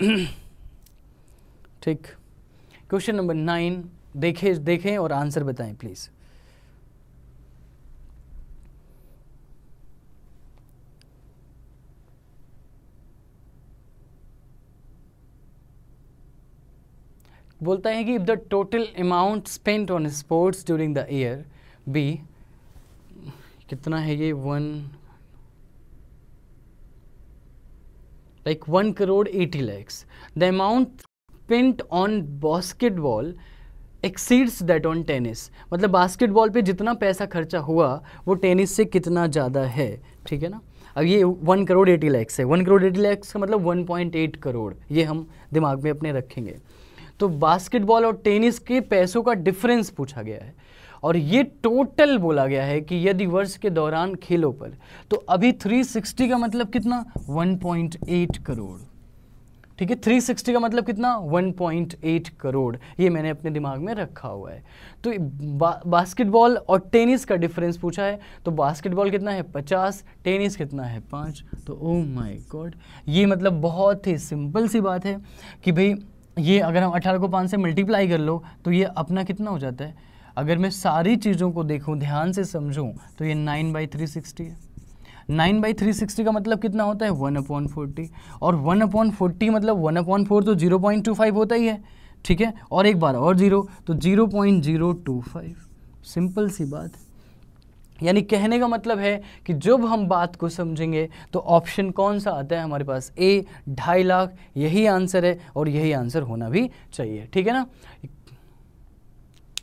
ठीक क्वेश्चन नंबर नाइन देखें देखें और आंसर बताएं प्लीज़ बोलता है कि if the total amount spent on sports during the year be कितना है ये one like one crore eighty lakhs the amount spent on basketball exceeds that on tennis मतलब बास्केटबॉल पे जितना पैसा खर्चा हुआ वो टेनिस से कितना ज़्यादा है ठीक है ना अब ये वन करोड़ एटी लैक्स है वन करोड़ एटी लैक्स का मतलब वन पॉइंट एट करोड़ ये हम दिमाग में अपने रखेंगे तो बास्केटबॉल और टेनिस के पैसों का डिफरेंस पूछा गया है और ये टोटल बोला गया है कि यदि वर्ष के दौरान खेलों पर तो अभी 360 का मतलब कितना 1.8 करोड़ ठीक है 360 का मतलब कितना 1.8 करोड़ ये मैंने अपने दिमाग में रखा हुआ है तो बा, बास्केटबॉल और टेनिस का डिफरेंस पूछा है तो बास्केटबॉल कितना है 50 टेनिस कितना है 5 तो ओ माय गॉड ये मतलब बहुत ही सिंपल सी बात है कि भाई ये अगर हम अठारह को पाँच से मल्टीप्लाई कर लो तो ये अपना कितना हो जाता है अगर मैं सारी चीज़ों को देखूँ ध्यान से समझूँ तो ये नाइन बाई थ्री सिक्सटी है नाइन बाई थ्री सिक्सटी का मतलब कितना होता है वन अपॉन फोर्टी और वन अपॉन फोर्टी मतलब वन अपॉन फोर तो जीरो पॉइंट टू फाइव होता ही है ठीक है और एक बार और जीरो तो zero point zero two five simple सी बात है यानी कहने का मतलब है कि जब हम बात को समझेंगे तो ऑप्शन कौन सा आता है हमारे पास ए ढाई लाख यही आंसर है और यही आंसर होना भी चाहिए ठीक है ना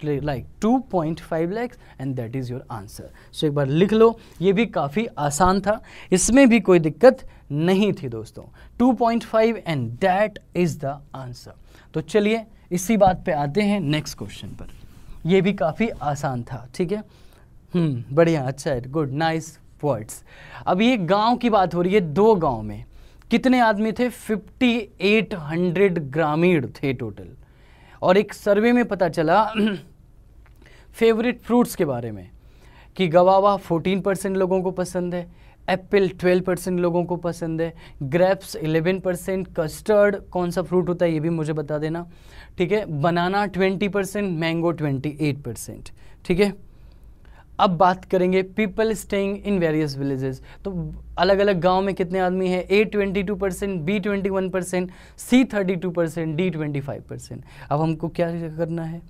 like two point five lakhs and that is your answer so एक बार लिख लो ये भी काफ़ी आसान था इसमें भी कोई दिक्कत नहीं थी दोस्तों two point five and that is the answer तो चलिए इसी बात पे आते हैं नेक्स्ट क्वेश्चन पर ये भी काफ़ी आसान था ठीक है हम्म, बढ़िया अच्छा है गुड नाइस वर्ड्स अब ये गांव की बात हो रही है दो गांव में कितने आदमी थे 5800 ग्रामीण थे टोटल और एक सर्वे में पता चला फेवरेट फ्रूट्स के बारे में कि गवावा 14 परसेंट लोगों को पसंद है एप्पल 12 परसेंट लोगों को पसंद है ग्रेप्स 11 परसेंट कस्टर्ड कौन सा फ्रूट होता है ये भी मुझे बता देना ठीक है बनाना 20 परसेंट मैंगो 28 परसेंट ठीक है अब बात करेंगे people staying in various villages तो अलग अलग गांव में कितने आदमी हैं A twenty two percent B twenty one percent C thirty two percent D twenty five percent अब हमको क्या करना है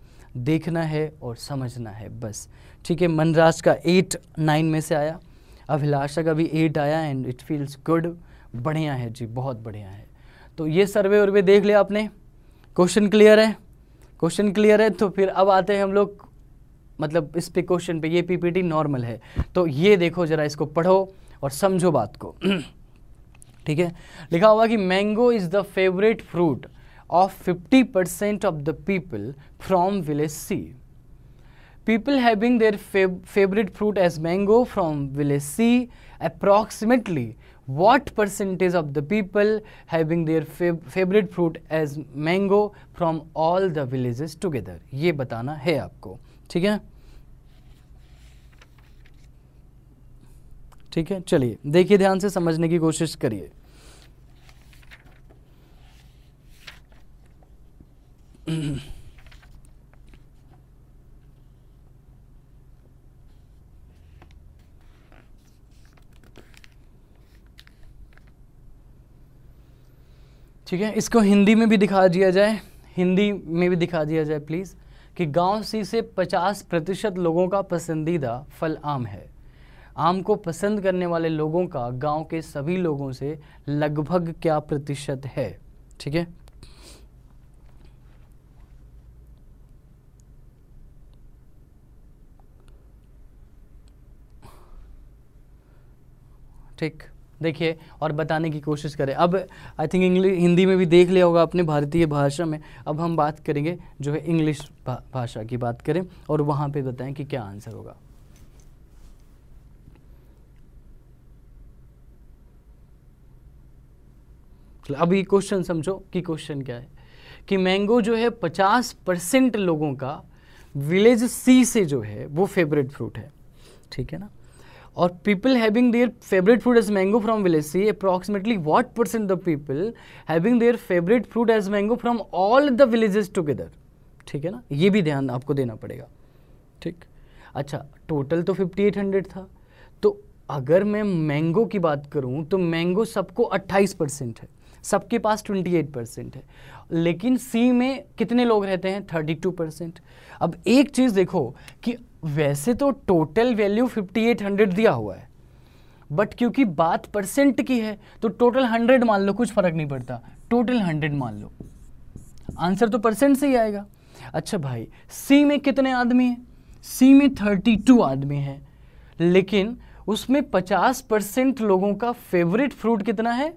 देखना है और समझना है बस ठीक है मनराज का एट नाइन में से आया अभिलाषा का भी एट आया एंड इट फील्स गुड बढ़िया है जी बहुत बढ़िया है तो ये सर्वे उर्वे देख लिया आपने क्वेश्चन क्लियर है क्वेश्चन क्लियर है तो फिर अब आते हैं हम लोग मतलब इस पे क्वेश्चन पे ये पीपीटी नॉर्मल है तो ये देखो जरा इसको पढ़ो और समझो बात को ठीक है लिखा हुआ कि mango is the favourite fruit of fifty percent of the people from village C people having their favourite fruit as mango from village C approximately what percentage of the people having their favourite fruit as mango from all the villages together ये बताना है आपको ठीक है ठीक है चलिए देखिए ध्यान से समझने की कोशिश करिए ठीक है इसको हिंदी में भी दिखा दिया जाए हिंदी में भी दिखा दिया जाए प्लीज़ कि गांव सी से 50 प्रतिशत लोगों का पसंदीदा फल आम है आम को पसंद करने वाले लोगों का गांव के सभी लोगों से लगभग क्या प्रतिशत है ठीक है ठीक देखिए और बताने की कोशिश करें अब आई थिंक इंग्लिश हिंदी में भी देख लिया होगा अपने भारतीय भाषा में अब हम बात करेंगे जो है इंग्लिश भाषा की बात करें और वहाँ पे बताएं कि क्या आंसर होगा चलो अब ये क्वेश्चन समझो कि क्वेश्चन क्या है कि मैंगो जो है पचास परसेंट लोगों का विलेज सी से जो है वो फेवरेट फ्रूट है ठीक है ना और people having their favourite food as mango from C approximately what percent the people having their favourite fruit as mango from all the villages together ठीक है ना ये भी ध्यान आपको देना पड़ेगा ठीक अच्छा टोटल तो 5800 था तो अगर मैं मैंगो की बात करूँ तो मैंगो सबको अट्ठाईस परसेंट है सबके पास 28 परसेंट है लेकिन सी में कितने लोग रहते हैं 32 परसेंट अब एक चीज़ देखो कि वैसे तो टोटल वैल्यू 5800 दिया हुआ है बट क्योंकि बात परसेंट की है तो टोटल 100 मान लो कुछ फर्क नहीं पड़ता टोटल 100 मान लो आंसर तो परसेंट से ही आएगा अच्छा भाई सी में कितने आदमी हैं सी में 32 आदमी हैं लेकिन उसमें 50 परसेंट लोगों का फेवरेट फ्रूट कितना है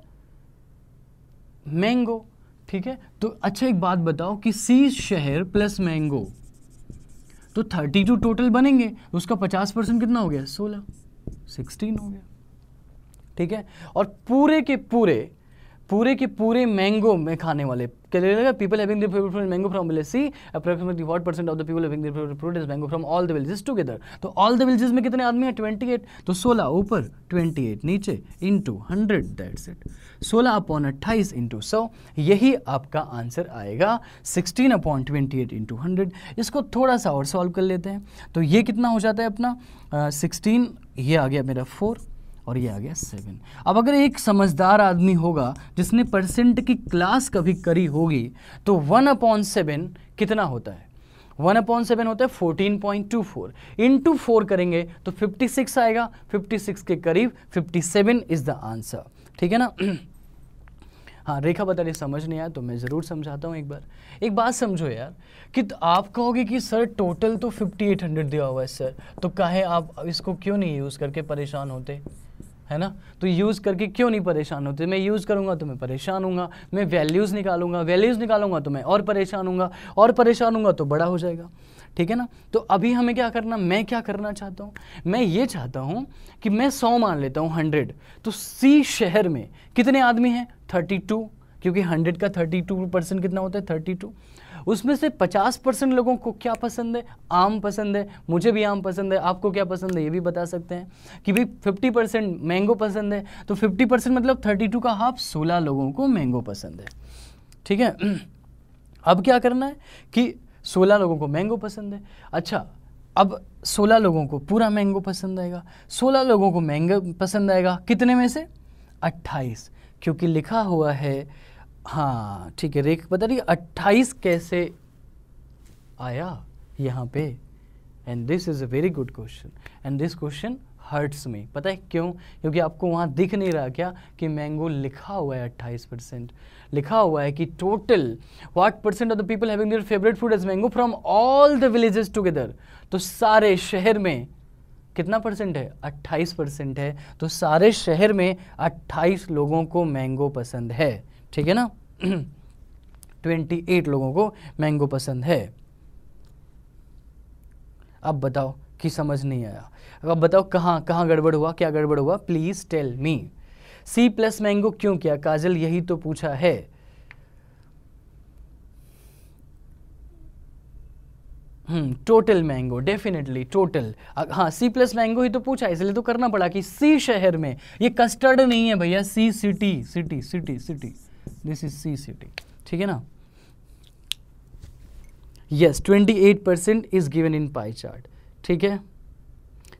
मैंगो ठीक है तो अच्छा एक बात बताओ कि सी शहर प्लस मैंगो तो थर्टी टू टोटल बनेंगे तो उसका पचास परसेंट कितना हो गया सोलह सिक्सटीन हो गया ठीक है और पूरे के पूरे पूरे के पूरे मैंगो में खाने वाले क्या लगेगा people having their favourite fruit mango from village C approximately what percent of the people having their favourite fruit is mango from all the villages together तो ऑल द विलेजेस में कितने आदमी हैं एट तो सोलह ऊपर ट्वेंटी एट नीचे in two hundred that's it सोलह अपॉन अट्ठाईस इन टू सौ यही आपका आंसर आएगा sixteen upon twenty eight in two hundred इसको थोड़ा सा और सॉल्व कर लेते हैं तो ये कितना हो जाता है अपना सिक्सटीन uh, ये आ गया मेरा फोर और ये आ गया सेवन अब अगर एक समझदार आदमी होगा जिसने परसेंट की क्लास कभी करी होगी तो वन अपॉन सेवन कितना होता है वन अपॉन सेवन होता है fourteen point two four in two four करेंगे तो फिफ्टी सिक्स आएगा फिफ्टी सिक्स के करीब fifty seven is the answer ठीक है ना हाँ रेखा बता रही समझ नहीं आया तो मैं ज़रूर समझाता हूँ एक बार एक बात समझो यार कि तो आप कहोगे कि सर टोटल तो 5800 दिया हुआ है सर तो कहे आप इसको क्यों नहीं यूज़ करके परेशान होते है ना तो यूज़ करके क्यों नहीं परेशान होते मैं यूज़ करूँगा तो मैं परेशान हूँ मैं वैल्यूज़ निकालूंगा वैल्यूज़ निकालूंगा तो मैं और परेशान हूँ और परेशान हूँ तो बड़ा हो जाएगा ठीक है ना तो अभी हमें क्या करना मैं क्या करना चाहता हूँ मैं ये चाहता हूँ कि मैं सौ मान लेता हूँ हंड्रेड तो सी शहर में कितने आदमी हैं थर्टी टू क्योंकि हंड्रेड का थर्टी टू परसेंट कितना होता है थर्टी टू उसमें से 50 परसेंट लोगों को क्या पसंद है आम पसंद है मुझे भी आम पसंद है आपको क्या पसंद है ये भी बता सकते हैं कि भाई 50 परसेंट मैंगो पसंद है तो 50 परसेंट मतलब 32 का हाफ 16 लोगों को मैंगो पसंद है ठीक है अब क्या करना है कि 16 लोगों को मैंगो पसंद है अच्छा अब 16 लोगों को पूरा मैंगो पसंद आएगा सोलह लोगों को मैंगो पसंद आएगा कितने में से अट्ठाईस क्योंकि लिखा हुआ है हाँ ठीक है रेख बता रही अट्ठाईस कैसे आया यहाँ पे and this is a very good question and this question hurts में पता है क्यों क्योंकि आपको वहाँ दिख नहीं रहा क्या कि मैंगो लिखा हुआ है अट्ठाईस परसेंट लिखा हुआ है कि total what percent of the people having their favourite food as mango from all the villages together तो सारे शहर में कितना परसेंट है अट्ठाईस परसेंट है तो सारे शहर में अट्ठाईस लोगों को मैंगो पसंद है ठीक है ना ट्वेंटी एट लोगों को मैंगो पसंद है अब बताओ कि समझ नहीं आया अब बताओ कहाँ कहाँ गड़बड़ हुआ क्या गड़बड़ हुआ please tell me C plus mango क्यों किया काजल यही तो पूछा है टोटल मैंगो डेफिनेटली टोटल हाँ सी प्लस मैंगो ही तो पूछा इसलिए तो करना पड़ा कि सी शहर में ये कस्टर्ड नहीं है भैया C city city city city this is C city ठीक है ना yes twenty eight percent is given in pie chart ठीक है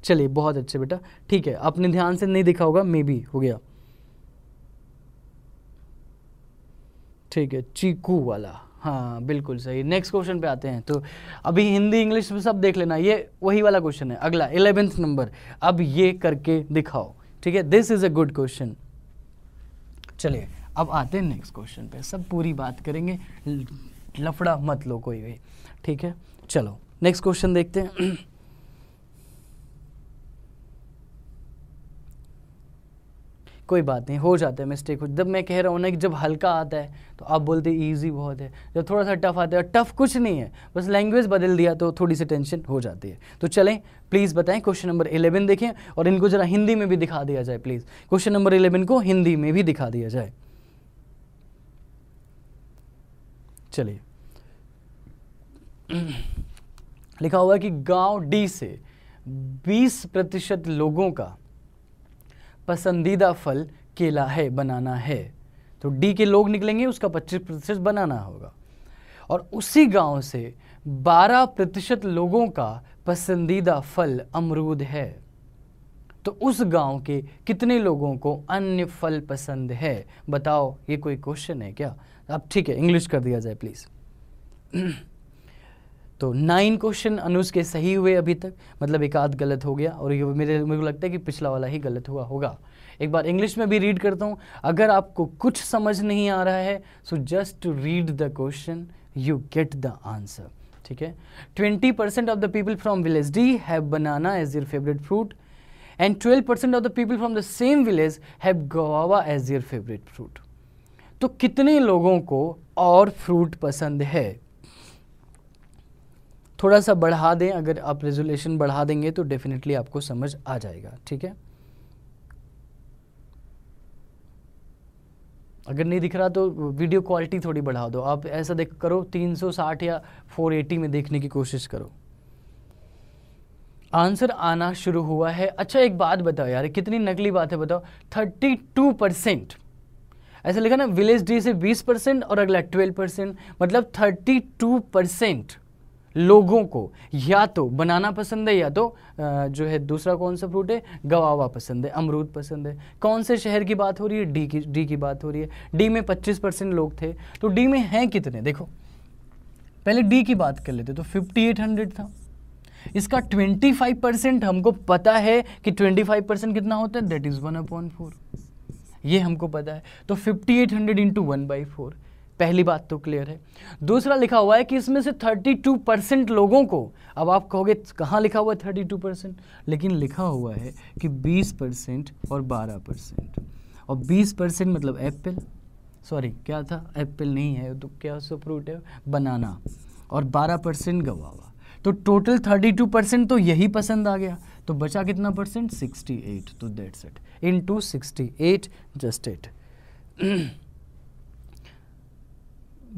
चलिए बहुत अच्छे बेटा ठीक है आपने ध्यान से नहीं दिखा होगा मे बी हो गया ठीक है चीकू वाला हाँ बिल्कुल सही नेक्स्ट क्वेश्चन पे आते हैं तो अभी हिंदी इंग्लिश में सब देख लेना ये वही वाला क्वेश्चन है अगला इलेवेंथ नंबर अब ये करके दिखाओ ठीक है this is a good question चलिए अब आते हैं नेक्स्ट क्वेश्चन पे सब पूरी बात करेंगे लफड़ा मत लो कोई भी ठीक है चलो नेक्स्ट क्वेश्चन देखते हैं कोई बात नहीं हो जाता है मिस्टेक जब मैं कह रहा हूँ ना कि जब हल्का आता है तो आप बोलते ईजी बहुत है जब थोड़ा सा टफ आता है टफ कुछ नहीं है बस लैंग्वेज बदल दिया तो थोड़ी सी टेंशन हो जाती है तो चलें प्लीज़ बताएं क्वेश्चन नंबर इलेवन देखें और इनको ज़रा हिंदी में भी दिखा दिया जाए प्लीज़ क्वेश्चन नंबर इलेवन को हिंदी में भी दिखा दिया जाए चलिए लिखा हुआ है कि गांव डी से 20 प्रतिशत लोगों का पसंदीदा फल केला है बनाना है तो डी के लोग निकलेंगे उसका 25 प्रतिशत बनाना होगा और उसी गांव से 12 प्रतिशत लोगों का पसंदीदा फल अमरूद है तो उस गांव के कितने लोगों को अन्य फल पसंद है बताओ ये कोई क्वेश्चन है क्या अब ठीक है इंग्लिश कर दिया जाए प्लीज़ तो नाइन क्वेश्चन अनुज के सही हुए अभी तक मतलब एक आध गलत हो गया और ये मेरे मेरे को लगता है कि पिछला वाला ही गलत हुआ होगा एक बार इंग्लिश में भी रीड करता हूँ अगर आपको कुछ समझ नहीं आ रहा है so just to read the question you get the answer ठीक है twenty percent of the people from village D have banana as your favourite fruit and twelve percent of the people from the same village have guava as your favourite fruit तो कितने लोगों को और fruit पसंद है थोड़ा सा बढ़ा दें अगर आप रेजोल्यूशन बढ़ा देंगे तो डेफिनेटली आपको समझ आ जाएगा ठीक है अगर नहीं दिख रहा तो वीडियो क्वालिटी थोड़ी बढ़ा दो आप ऐसा देख करो 360 या 480 में देखने की कोशिश करो आंसर आना शुरू हुआ है अच्छा एक बात बताओ यार कितनी नकली बात है बताओ 32 परसेंट ऐसा लिखा ना विलेज डी से 20 परसेंट और अगला 12 परसेंट मतलब 32 परसेंट लोगों को या तो बनाना पसंद है या तो जो है दूसरा कौन सा फ्रूट है गवावा पसंद है अमरूद पसंद है कौन से शहर की बात हो रही है डी की डी की बात हो रही है डी में 25 परसेंट लोग थे तो डी में हैं कितने देखो पहले डी की बात कर लेते तो 5800 था इसका 25 परसेंट हमको पता है कि 25 परसेंट कितना होता है that is one upon four ये हमको पता है तो fifty eight hundred into one by four पहली बात तो क्लियर है दूसरा लिखा हुआ है कि इसमें से 32 परसेंट लोगों को अब आप कहोगे कहाँ लिखा हुआ है 32 परसेंट लेकिन लिखा हुआ है कि 20 परसेंट और 12 परसेंट और 20 परसेंट मतलब एप्पल सॉरी क्या था एप्पल नहीं है तो क्या उसका फ्रूट है बनाना और बारह परसेंट गवावा तो टोटल थर्टी टू परसेंट तो यही पसंद आ गया तो बचा कितना परसेंट सिक्सटी एट तो that's it into sixty eight just eight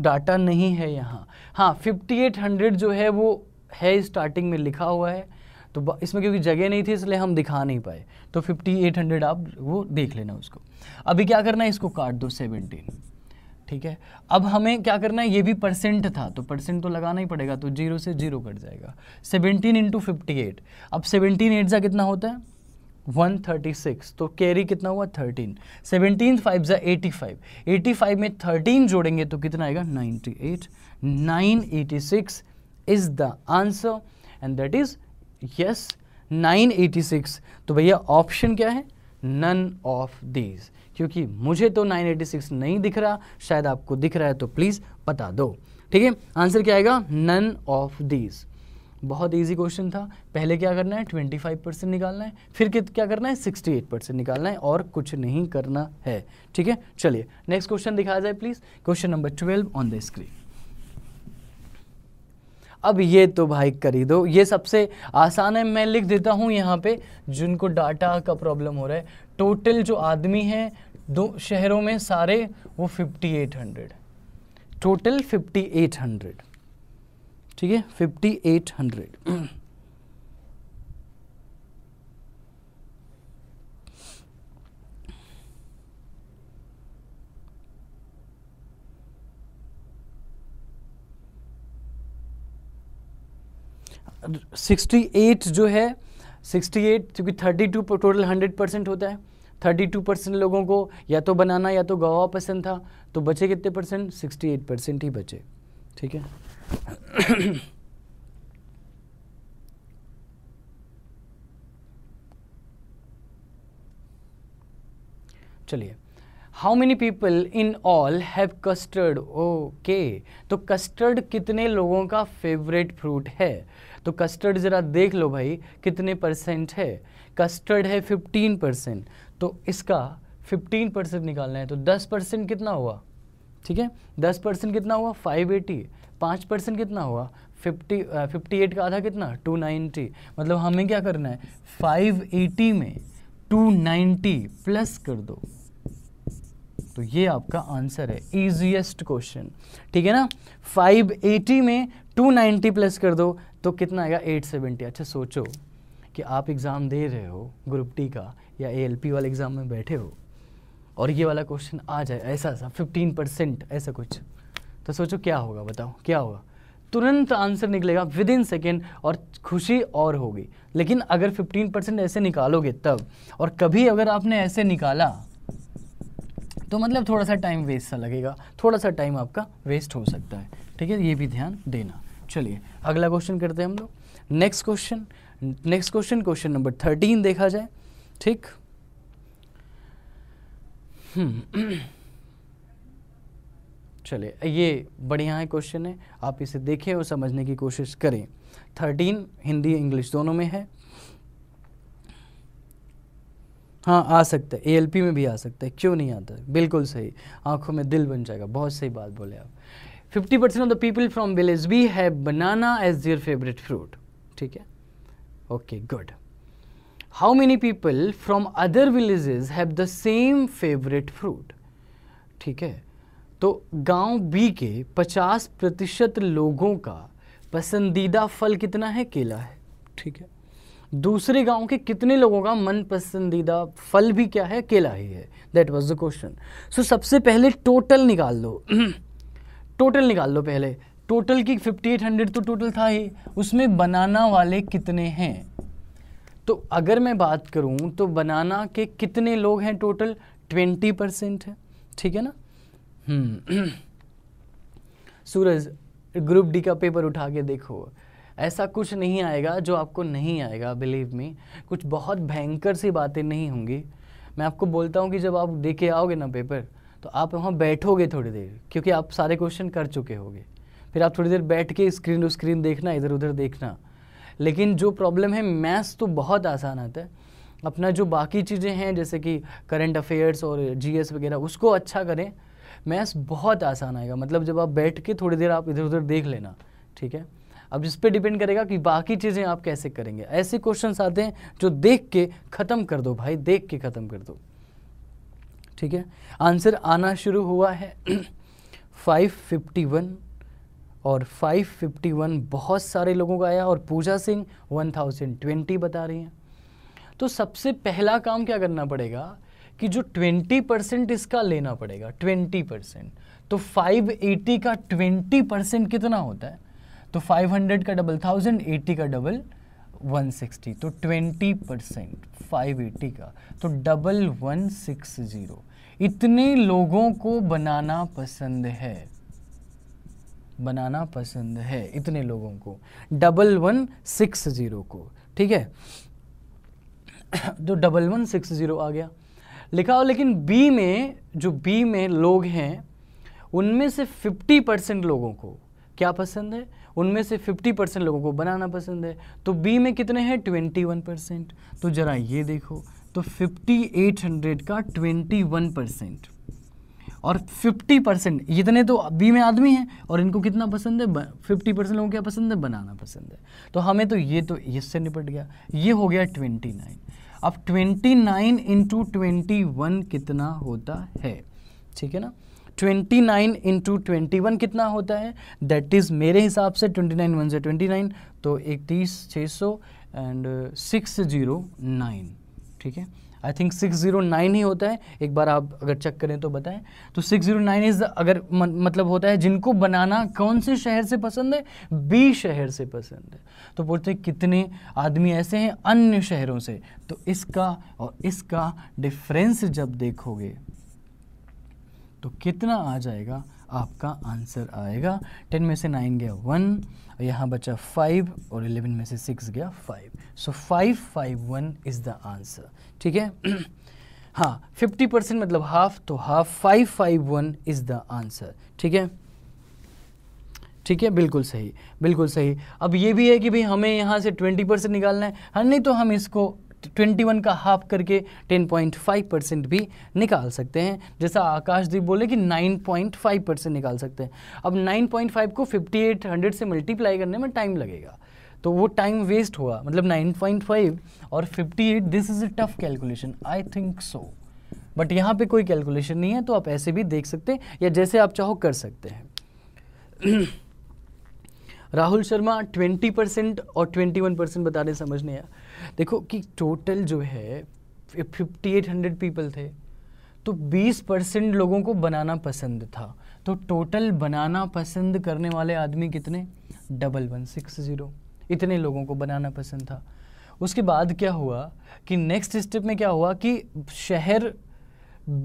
data नहीं है यहाँ हाँ फिफ्टी एट हंड्रेड जो है वो है स्टार्टिंग में लिखा हुआ है तो इसमें क्योंकि जगह नहीं थी इसलिए हम दिखा नहीं पाए तो फिफ्टी एट हंड्रेड आप वो देख लेना उसको अभी क्या करना है इसको काट दो सेवनटीन ठीक है अब हमें क्या करना है ये भी परसेंट था तो परसेंट तो लगाना ही पड़ेगा तो जीरो से जीरो कट जाएगा सेवनटीन इंटू फिफ्टी एट अब सेवनटीन एट ज़ा कितना होता है 136 तो कैरी कितना हुआ 13 सेवनटीन फाइव ज़ा एटी फाइव एटी फाइव में 13 जोड़ेंगे तो कितना आएगा 98 986 is the answer and that is yes 986 तो भैया ऑप्शन क्या है नन ऑफ दीज क्योंकि मुझे तो 986 नहीं दिख रहा शायद आपको दिख रहा है तो प्लीज़ बता दो ठीक है आंसर क्या आएगा नन ऑफ दीज बहुत इजी क्वेश्चन था पहले क्या करना है 25 परसेंट निकालना है फिर क्या करना है 68 परसेंट निकालना है और कुछ नहीं करना है ठीक है चलिए नेक्स्ट क्वेश्चन दिखाया जाए please question number 12 on the screen अब ये तो भाई करी दो ये सबसे आसान है मैं लिख देता हूं यहां पे जिनको डाटा का प्रॉब्लम हो रहा है टोटल जो आदमी है दो शहरों में सारे वो 5800 टोटल 5800 ठीक है 5800 68 जो है 68 क्योंकि 32 टोटल 100 परसेंट होता है थर्टी टू परसेंट लोगों को या तो बनाना या तो गवा पसंद था तो बचे कितने परसेंट सिक्सटी एट परसेंट ही बचे ठीक है चलिए how many people in all have custard okay तो कस्टर्ड कितने लोगों का फेवरेट फ्रूट है तो कस्टर्ड ज़रा देख लो भाई कितने परसेंट है कस्टर्ड है 15 परसेंट तो इसका 15 परसेंट निकालना है तो 10 परसेंट कितना हुआ ठीक है 10 परसेंट कितना हुआ 580 एटी परसेंट कितना हुआ 50 फिफ्टी का आधा कितना 290 मतलब हमें क्या करना है 580 में 290 प्लस कर दो तो ये आपका आंसर है इजिएस्ट क्वेश्चन ठीक है ना 580 में 290 प्लस कर दो तो कितना आएगा 870 अच्छा सोचो कि आप एग्ज़ाम दे रहे हो ग्रुप टी का या ए वाले एग्ज़ाम में बैठे हो और ये वाला क्वेश्चन आ जाए ऐसा सा फिफ्टीन परसेंट ऐसा कुछ तो सोचो क्या होगा बताओ क्या होगा तुरंत आंसर निकलेगा विद इन सेकेंड और खुशी और होगी लेकिन अगर फिफ्टीन परसेंट ऐसे निकालोगे तब और कभी अगर आपने ऐसे निकाला तो मतलब थोड़ा सा टाइम वेस्ट सा लगेगा थोड़ा सा टाइम आपका वेस्ट हो सकता है ठीक है ये भी ध्यान देना चलिए अगला क्वेश्चन करते हैं हम लोग next question next question question number thirteen देखा जाए ठीक हम्म। चलिए ये बढ़िया है क्वेश्चन है आप इसे देखें और समझने की कोशिश करें थर्टीन हिंदी इंग्लिश दोनों में है हाँ आ सकता है एएलपी में भी आ सकता है क्यों नहीं आता बिल्कुल सही आंखों में दिल बन जाएगा बहुत सही बात बोले आप fifty percent of the people from village B have banana as their favourite fruit ठीक है okay good how many people from other villages have the same favorite fruit ठीक है तो गांव बी के 50 प्रतिशत लोगों का पसंदीदा फल कितना है केला है ठीक है दूसरे गांव के कितने लोगों का मन पसंदीदा फल भी क्या है केला ही है that was the question so सबसे पहले टोटल निकाल दो टोटल निकाल दो पहले टोटल की 5800 तो टोटल था ही उसमें बनाना वाले कितने हैं तो अगर मैं बात करूं तो बनाना के कितने लोग हैं टोटल ट्वेंटी परसेंट है ठीक है ना हम्म। सूरज ग्रुप डी का पेपर उठा के देखो ऐसा कुछ नहीं आएगा जो आपको नहीं आएगा बिलीव में कुछ बहुत भयंकर सी बातें नहीं होंगी मैं आपको बोलता हूँ कि जब आप दे के आओगे ना पेपर तो आप वहाँ बैठोगे थोड़ी देर क्योंकि आप सारे क्वेश्चन कर चुके होगे फिर आप थोड़ी देर बैठ के स्क्रीन टू स्क्रीन देखना इधर उधर देखना लेकिन जो प्रॉब्लम है मैथ्स तो बहुत आसान आता है अपना जो बाकी चीज़ें हैं जैसे कि करंट अफेयर्स और जीएस वगैरह उसको अच्छा करें मैथ्स बहुत आसान आएगा मतलब जब आप बैठ के थोड़ी देर आप इधर उधर देख लेना ठीक है अब इस पर डिपेंड करेगा कि बाकी चीज़ें आप कैसे करेंगे ऐसे क्वेश्चन आते हैं जो देख के ख़त्म कर दो भाई देख के ख़त्म कर दो ठीक है आंसर आना शुरू हुआ है 551 और 551 बहुत सारे लोगों का आया और पूजा सिंह 1020 बता रही हैं तो सबसे पहला काम क्या करना पड़ेगा कि जो 20 परसेंट इसका लेना पड़ेगा 20 परसेंट तो 580 का 20 परसेंट कितना होता है तो 500 का डबल थाउजेंड एटी का डबल 160 तो 20 परसेंट फाइव का तो डबल 160 इतने लोगों को बनाना पसंद है बनाना पसंद है इतने लोगों को डबल वन सिक्स ज़ीरो को ठीक है जो तो डबल वन सिक्स ज़ीरो आ गया लिखा हो लेकिन बी में जो बी में लोग हैं उनमें से फिफ्टी परसेंट लोगों को क्या पसंद है उनमें से फिफ्टी परसेंट लोगों को बनाना पसंद है तो बी में कितने हैं ट्वेंटी वन परसेंट तो ज़रा ये देखो तो फिफ्टी एट हंड्रेड का ट्वेंटी वन परसेंट और 50 परसेंट इतने तो बी में आदमी हैं और इनको कितना पसंद है 50 परसेंट लोगों को क्या पसंद है बनाना पसंद है तो हमें तो ये तो इससे निपट गया ये हो गया 29 अब 29 नाइन इंटू कितना होता है ठीक है ना 29 नाइन इंटू कितना होता है दैट इज़ मेरे हिसाब से 29 नाइन वन से ट्वेंटी तो इकतीस छः सौ एंड सिक्स जीरो नाइन ठीक है I think six zero nine ही होता है एक बार आप अगर चेक करें तो बताएं तो सिक्स जीरो नाइन इज़ अगर मतलब होता है जिनको बनाना कौन से शहर से पसंद है बी शहर से पसंद है तो बोलते हैं कितने आदमी ऐसे हैं अन्य शहरों से तो इसका और इसका डिफरेंस जब देखोगे तो कितना आ जाएगा आपका आंसर आएगा टेन में से नाइन गया वन यहाँ बचा फाइव और इलेवन में से सिक्स गया five so five five one is the answer ठीक है हाँ फिफ्टी परसेंट मतलब हाफ तो half five five one is the answer ठीक है ठीक है बिल्कुल सही बिल्कुल सही अब ये भी है कि भाई हमें यहाँ से ट्वेंटी परसेंट निकालना है हाँ नहीं तो हम इसको ट्वेंटी वन का हाफ करके टेन पॉइंट फाइव परसेंट भी निकाल सकते हैं जैसा आकाशदीप बोले कि नाइन पॉइंट फाइव परसेंट निकाल सकते हैं अब नाइन पॉइंट फाइव को फिफ्टी एट हंड्रेड से मल्टीप्लाई करने में टाइम लगेगा तो वो टाइम वेस्ट हुआ मतलब 9.5 और 58 this is a tough calculation I think so but यहाँ पे कोई कैलकुलेशन नहीं है तो आप ऐसे भी देख सकते हैं या जैसे आप चाहो कर सकते हैं राहुल शर्मा 20 परसेंट और 21 परसेंट बता रहे समझ नहीं आया देखो कि टोटल जो है 5800 पीपल थे तो 20 परसेंट लोगों को बनाना पसंद था तो टोटल बनाना पसंद करने वाले आदमी कितने डबल वन सिक्स ज़ीरो इतने लोगों को बनाना पसंद था उसके बाद क्या हुआ कि नेक्स्ट स्टेप में क्या हुआ कि शहर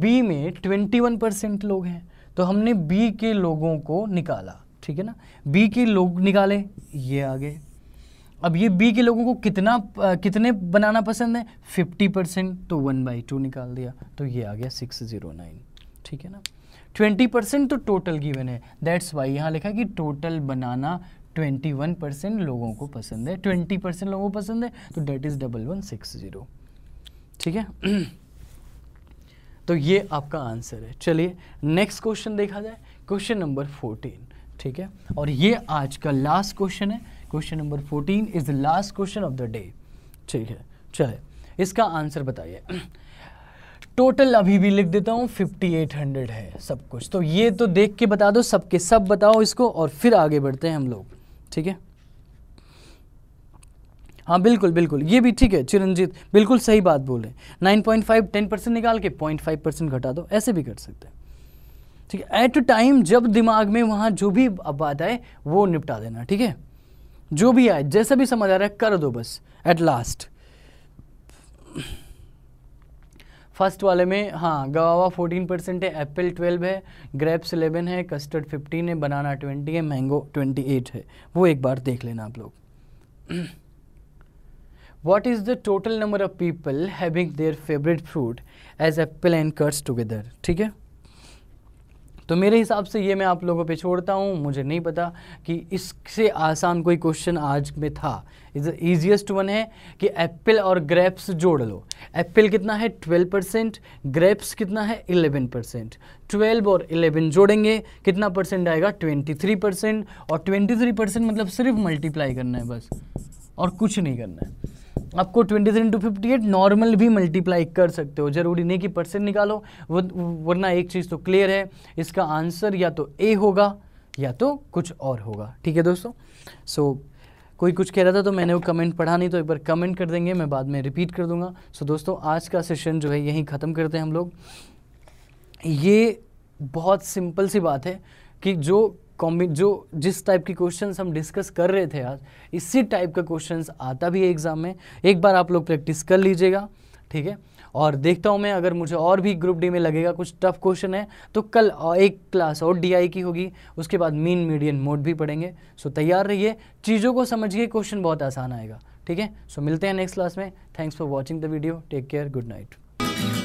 बी में 21 परसेंट लोग हैं तो हमने बी के लोगों को निकाला ठीक है ना बी के लोग निकाले ये आ गए अब ये बी के लोगों को कितना आ, कितने बनाना पसंद है 50 परसेंट तो वन बाई टू निकाल दिया तो ये आ गया सिक्स ज़ीरो नाइन ठीक है ना 20 परसेंट तो टोटल गिवन है दैट्स वाई यहाँ लिखा है कि total banana twenty one percent लोगों को पसंद है ट्वेंटी परसेंट लोगों को पसंद है तो that is double one six zero ठीक है तो ये आपका आंसर है चलिए नेक्स्ट क्वेश्चन देखा जाए क्वेश्चन नंबर फोर्टीन ठीक है और ये आज का लास्ट क्वेश्चन है question number fourteen is the last question of the day ठीक है चलिए इसका आंसर बताइए टोटल अभी भी लिख देता हूँ 5800 है सब कुछ तो ये तो देख के बता दो सबके सब बताओ इसको और फिर आगे बढ़ते हैं हम लोग ठीक है हाँ बिल्कुल बिल्कुल ये भी ठीक है चिरंजीत बिल्कुल सही बात बोल रहे nine point five ten percent निकाल के पॉइंट फाइव परसेंट घटा दो ऐसे भी कर सकते हैं ठीक है एट टाइम जब दिमाग में वहाँ जो भी बात आए वो निपटा देना ठीक है जो भी आए जैसा भी समझ आ रहा है कर दो बस एट लास्ट फर्स्ट वाले में हाँ गवावा फोर्टीन परसेंट है एप्पल ट्वेल्व है ग्रेप्स एलेवन है कस्टर्ड फिफ्टीन है बनाना ट्वेंटी है मैंगो ट्वेंटी एट है वो एक बार देख लेना आप लोग what is the total number of people having their favourite fruit as apple and curse together ठीक है तो मेरे हिसाब से ये मैं आप लोगों पे छोड़ता हूँ मुझे नहीं पता कि इससे आसान कोई क्वेश्चन आज में था इज ईजिएस्ट वन है कि एप्पल और ग्रेप्स जोड़ लो एप्पल कितना है 12 परसेंट ग्रेप्स कितना है 11 परसेंट ट्वेल्व और 11 जोड़ेंगे कितना परसेंट आएगा 23 परसेंट और 23 परसेंट मतलब सिर्फ मल्टीप्लाई करना है बस और कुछ नहीं करना है आपको twenty three into fifty eight normal भी मल्टीप्लाई कर सकते हो जरूरी नहीं कि परसेंट निकालो वरना एक चीज़ तो क्लियर है इसका आंसर या तो ए होगा या तो कुछ और होगा ठीक है दोस्तों सो so, कोई कुछ कह रहा था तो मैंने वो कमेंट पढ़ा नहीं तो एक बार कमेंट कर देंगे मैं बाद में रिपीट कर दूंगा सो so, दोस्तों आज का सेशन जो है यहीं ख़त्म करते हैं हम लोग ये बहुत सिंपल सी बात है कि जो कॉम्बि जो जिस टाइप के क्वेश्चन हम डिस्कस कर रहे थे आज इसी टाइप का क्वेश्चन आता भी है एग्ज़ाम में एक बार आप लोग प्रैक्टिस कर लीजिएगा ठीक है और देखता हूँ मैं अगर मुझे और भी ग्रुप डी में लगेगा कुछ टफ क्वेश्चन है तो कल एक क्लास और डीआई की होगी उसके बाद मीन मीडियन मोड भी पढ़ेंगे सो तैयार रहिए चीज़ों को समझिए क्वेश्चन बहुत आसान आएगा ठीक है सो मिलते हैं नेक्स्ट क्लास में thanks for watching the video take care good night